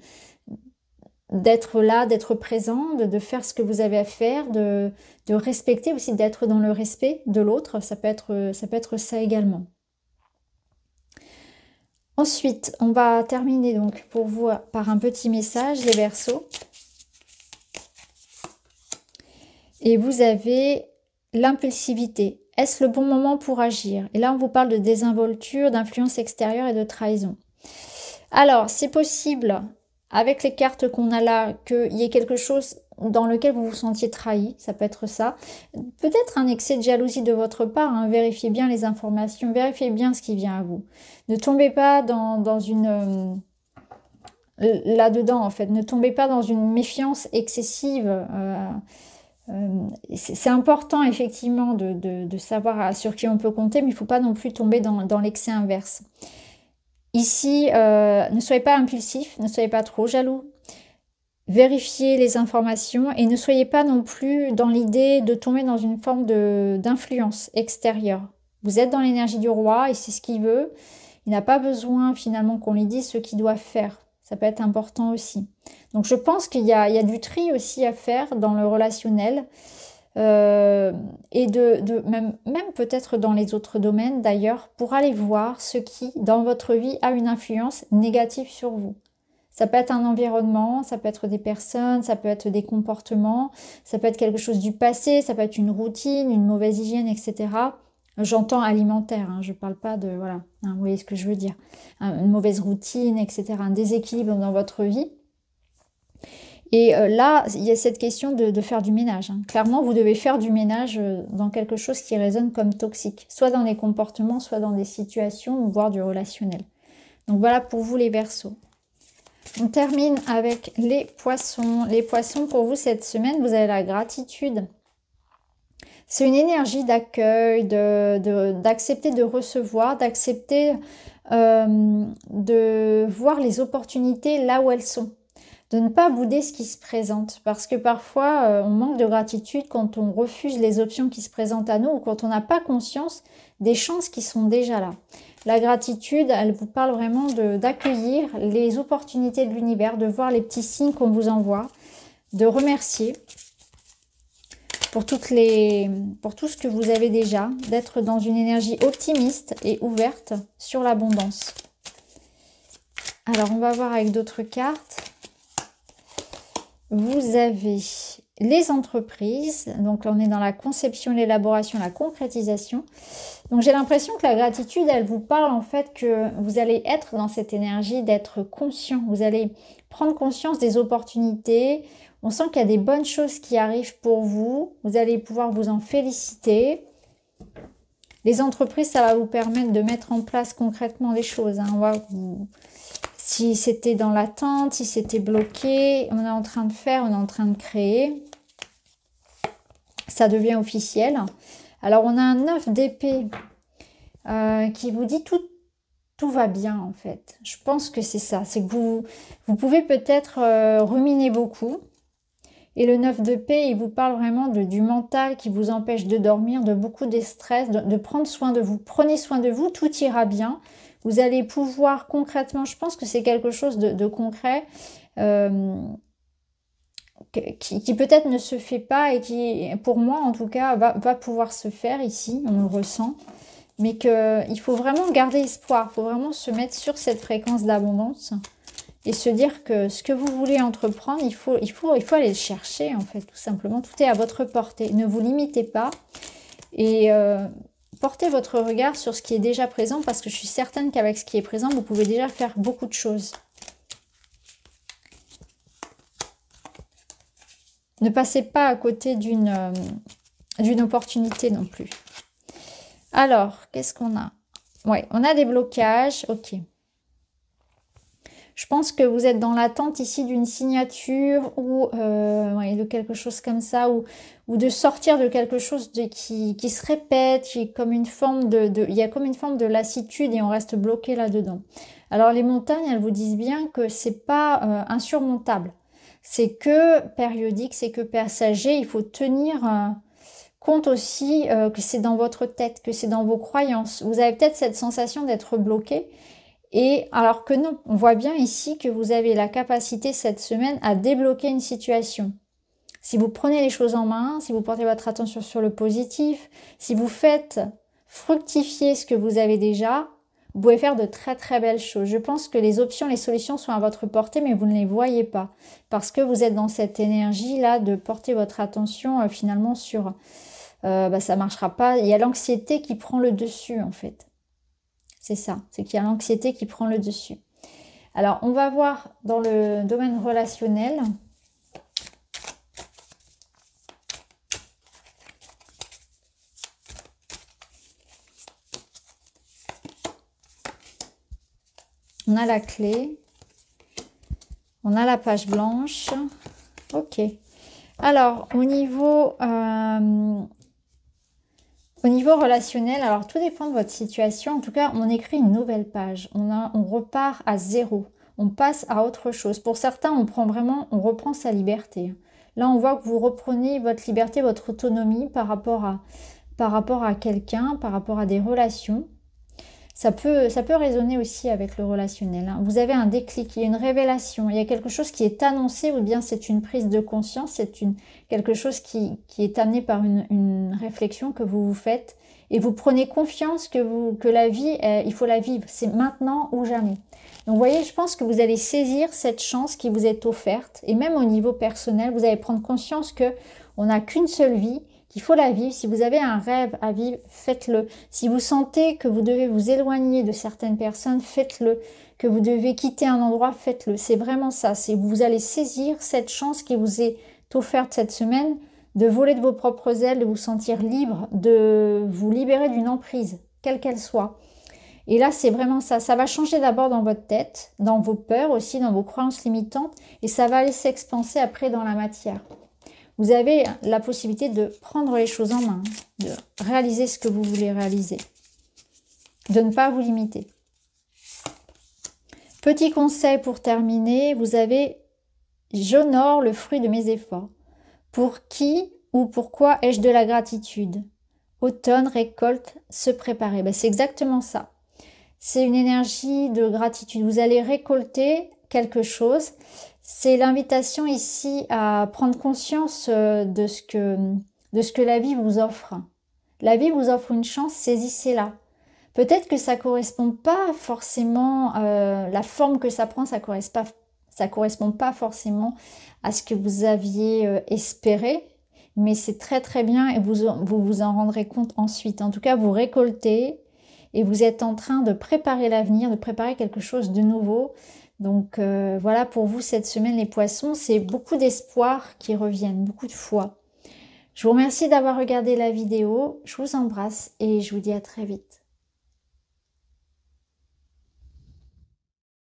d'être là, d'être présent, de, faire ce que vous avez à faire, de, respecter aussi, d'être dans le respect de l'autre. ça peut être ça également. Ensuite, on va terminer donc pour vous par un petit message, les Verseaux. Et vous avez l'impulsivité. Est-ce le bon moment pour agir Et là, on vous parle de désinvolture, d'influence extérieure et de trahison. Alors, c'est possible, avec les cartes qu'on a là, qu'il y ait quelque chose dans lequel vous vous sentiez trahi, ça peut être ça. Peut-être un excès de jalousie de votre part, hein. vérifiez bien les informations, vérifiez bien ce qui vient à vous. Ne tombez pas dans, dans une... Euh, là-dedans, en fait, ne tombez pas dans une méfiance excessive. Euh, euh, c'est important, effectivement, de, de, de, savoir sur qui on peut compter, mais il ne faut pas non plus tomber dans, dans l'excès inverse. Ici, ne soyez pas impulsif, ne soyez pas trop jaloux, vérifiez les informations et ne soyez pas non plus dans l'idée de tomber dans une forme d'influence extérieure. Vous êtes dans l'énergie du roi et c'est ce qu'il veut. Il n'a pas besoin finalement qu'on lui dise ce qu'il doit faire. Ça peut être important aussi. Donc je pense qu'il y, a du tri aussi à faire dans le relationnel euh, et de, même, même peut-être dans les autres domaines d'ailleurs pour aller voir ce qui dans votre vie a une influence négative sur vous. Ça peut être un environnement, ça peut être des personnes, ça peut être des comportements, ça peut être quelque chose du passé, ça peut être une routine, une mauvaise hygiène, etc. J'entends alimentaire, hein, je ne parle pas de... Voilà, hein, vous voyez ce que je veux dire. Une mauvaise routine, etc. Un déséquilibre dans votre vie. Et euh, là, il y a cette question de, faire du ménage. Hein. Clairement, vous devez faire du ménage euh, dans quelque chose qui résonne comme toxique, soit dans les comportements, soit dans des situations, voire du relationnel. Donc voilà pour vous les versos. On termine avec les poissons. Les poissons, pour vous, cette semaine, vous avez la gratitude. C'est une énergie d'accueil, d'accepter de, recevoir, d'accepter euh, de voir les opportunités là où elles sont de ne pas bouder ce qui se présente. Parce que parfois, euh, on manque de gratitude quand on refuse les options qui se présentent à nous ou quand on n'a pas conscience des chances qui sont déjà là. La gratitude, elle vous parle vraiment d'accueillir les opportunités de l'univers, de voir les petits signes qu'on vous envoie, de remercier pour, toutes les, pour tout ce que vous avez déjà, d'être dans une énergie optimiste et ouverte sur l'abondance. Alors, on va voir avec d'autres cartes. Vous avez les entreprises. Donc là, on est dans la conception, l'élaboration, la concrétisation. Donc j'ai l'impression que la gratitude, elle vous parle en fait que vous allez être dans cette énergie d'être conscient. Vous allez prendre conscience des opportunités. On sent qu'il y a des bonnes choses qui arrivent pour vous. Vous allez pouvoir vous en féliciter. Les entreprises, ça va vous permettre de mettre en place concrètement les choses. Hein si c'était dans l'attente, si c'était bloqué. On est en train de faire, on est en train de créer. Ça devient officiel. Alors on a un 9 d'épée euh, qui vous dit tout, va bien en fait. Je pense que c'est ça. C'est que vous, vous pouvez peut-être euh, ruminer beaucoup. Et le 9 de paix, il vous parle vraiment de, du mental qui vous empêche de dormir, de beaucoup de stress, de prendre soin de vous. Prenez soin de vous, tout ira bien vous allez pouvoir concrètement, je pense que c'est quelque chose de, concret euh, qui, peut-être ne se fait pas et qui, pour moi en tout cas, va, pouvoir se faire ici, on le ressent. Mais qu'il faut vraiment garder espoir, il faut vraiment se mettre sur cette fréquence d'abondance et se dire que ce que vous voulez entreprendre, il faut, il, faut, il faut aller le chercher en fait, tout simplement. Tout est à votre portée. Ne vous limitez pas. Et euh, portez votre regard sur ce qui est déjà présent parce que je suis certaine qu'avec ce qui est présent, vous pouvez déjà faire beaucoup de choses. Ne passez pas à côté d'une euh, d'une opportunité non plus. Alors, qu'est-ce qu'on a Ouais, on a des blocages. Ok. Je pense que vous êtes dans l'attente ici d'une signature ou euh, de quelque chose comme ça, ou ou de sortir de quelque chose de, qui, qui, se répète, qui est comme une forme de, de, il y a comme une forme de lassitude et on reste bloqué là-dedans. Alors les montagnes, elles vous disent bien que c'est pas euh, insurmontable, c'est que périodique, c'est que passager. Il faut tenir euh, compte aussi euh, que c'est dans votre tête, que c'est dans vos croyances. Vous avez peut-être cette sensation d'être bloqué. Et alors que non, on voit bien ici que vous avez la capacité cette semaine à débloquer une situation. Si vous prenez les choses en main, si vous portez votre attention sur le positif, si vous faites fructifier ce que vous avez déjà, vous pouvez faire de très très belles choses. Je pense que les options, les solutions sont à votre portée, mais vous ne les voyez pas parce que vous êtes dans cette énergie-là de porter votre attention euh, finalement sur euh, bah, ça marchera pas. Il y a l'anxiété qui prend le dessus en fait. C'est ça, c'est qu'il y a l'anxiété qui prend le dessus. Alors on va voir dans le domaine relationnel. on a la clé. On a la page blanche. Ok. Alors, au niveau, euh, au niveau relationnel, alors tout dépend de votre situation. En tout cas, on écrit une nouvelle page. On, a, on repart à zéro. On passe à autre chose. Pour certains, on prend vraiment, on reprend sa liberté. Là, on voit que vous reprenez votre liberté, votre autonomie par rapport à, par rapport à quelqu'un, par rapport à des relations ça peut, ça peut résonner aussi avec le relationnel. Hein. Vous avez un déclic, il y a une révélation, il y a quelque chose qui est annoncé ou bien c'est une prise de conscience, c'est une, quelque chose qui, qui est amené par une, une, réflexion que vous vous faites et vous prenez confiance que, vous, que la vie, euh, il faut la vivre, c'est maintenant ou jamais. Donc vous voyez, je pense que vous allez saisir cette chance qui vous est offerte et même au niveau personnel, vous allez prendre conscience que on n'a qu'une seule vie il faut la vivre. Si vous avez un rêve à vivre, faites-le. Si vous sentez que vous devez vous éloigner de certaines personnes, faites-le. Que vous devez quitter un endroit, faites-le. C'est vraiment ça. C'est vous allez saisir cette chance qui vous est offerte cette semaine de voler de vos propres ailes, de vous sentir libre, de vous libérer d'une emprise, quelle qu'elle soit. Et là, c'est vraiment ça. Ça va changer d'abord dans votre tête, dans vos peurs aussi, dans vos croyances limitantes, et ça va aller s'expanser après dans la matière vous avez la possibilité de prendre les choses en main, de réaliser ce que vous voulez réaliser, de ne pas vous limiter. Petit conseil pour terminer, vous avez J'honore le fruit de mes efforts. Pour qui ou pourquoi ai-je de la gratitude Automne, récolte, se préparer. Ben, c'est exactement ça. C'est une énergie de gratitude. Vous allez récolter quelque chose c'est l'invitation ici à prendre conscience euh, de ce que, de ce que la vie vous offre. La vie vous offre une chance, saisissez-la. Peut-être que ça ne correspond pas forcément, euh, la forme que ça prend, ça correspond correspond pas forcément à ce que vous aviez euh, espéré, mais c'est très très bien et vous, vous vous en rendrez compte ensuite. En tout cas, vous récoltez et vous êtes en train de préparer l'avenir, de préparer quelque chose de nouveau donc euh, voilà, pour vous, cette semaine, les poissons, c'est beaucoup d'espoir qui reviennent, beaucoup de foi. Je vous remercie d'avoir regardé la vidéo, je vous embrasse et je vous dis à très vite.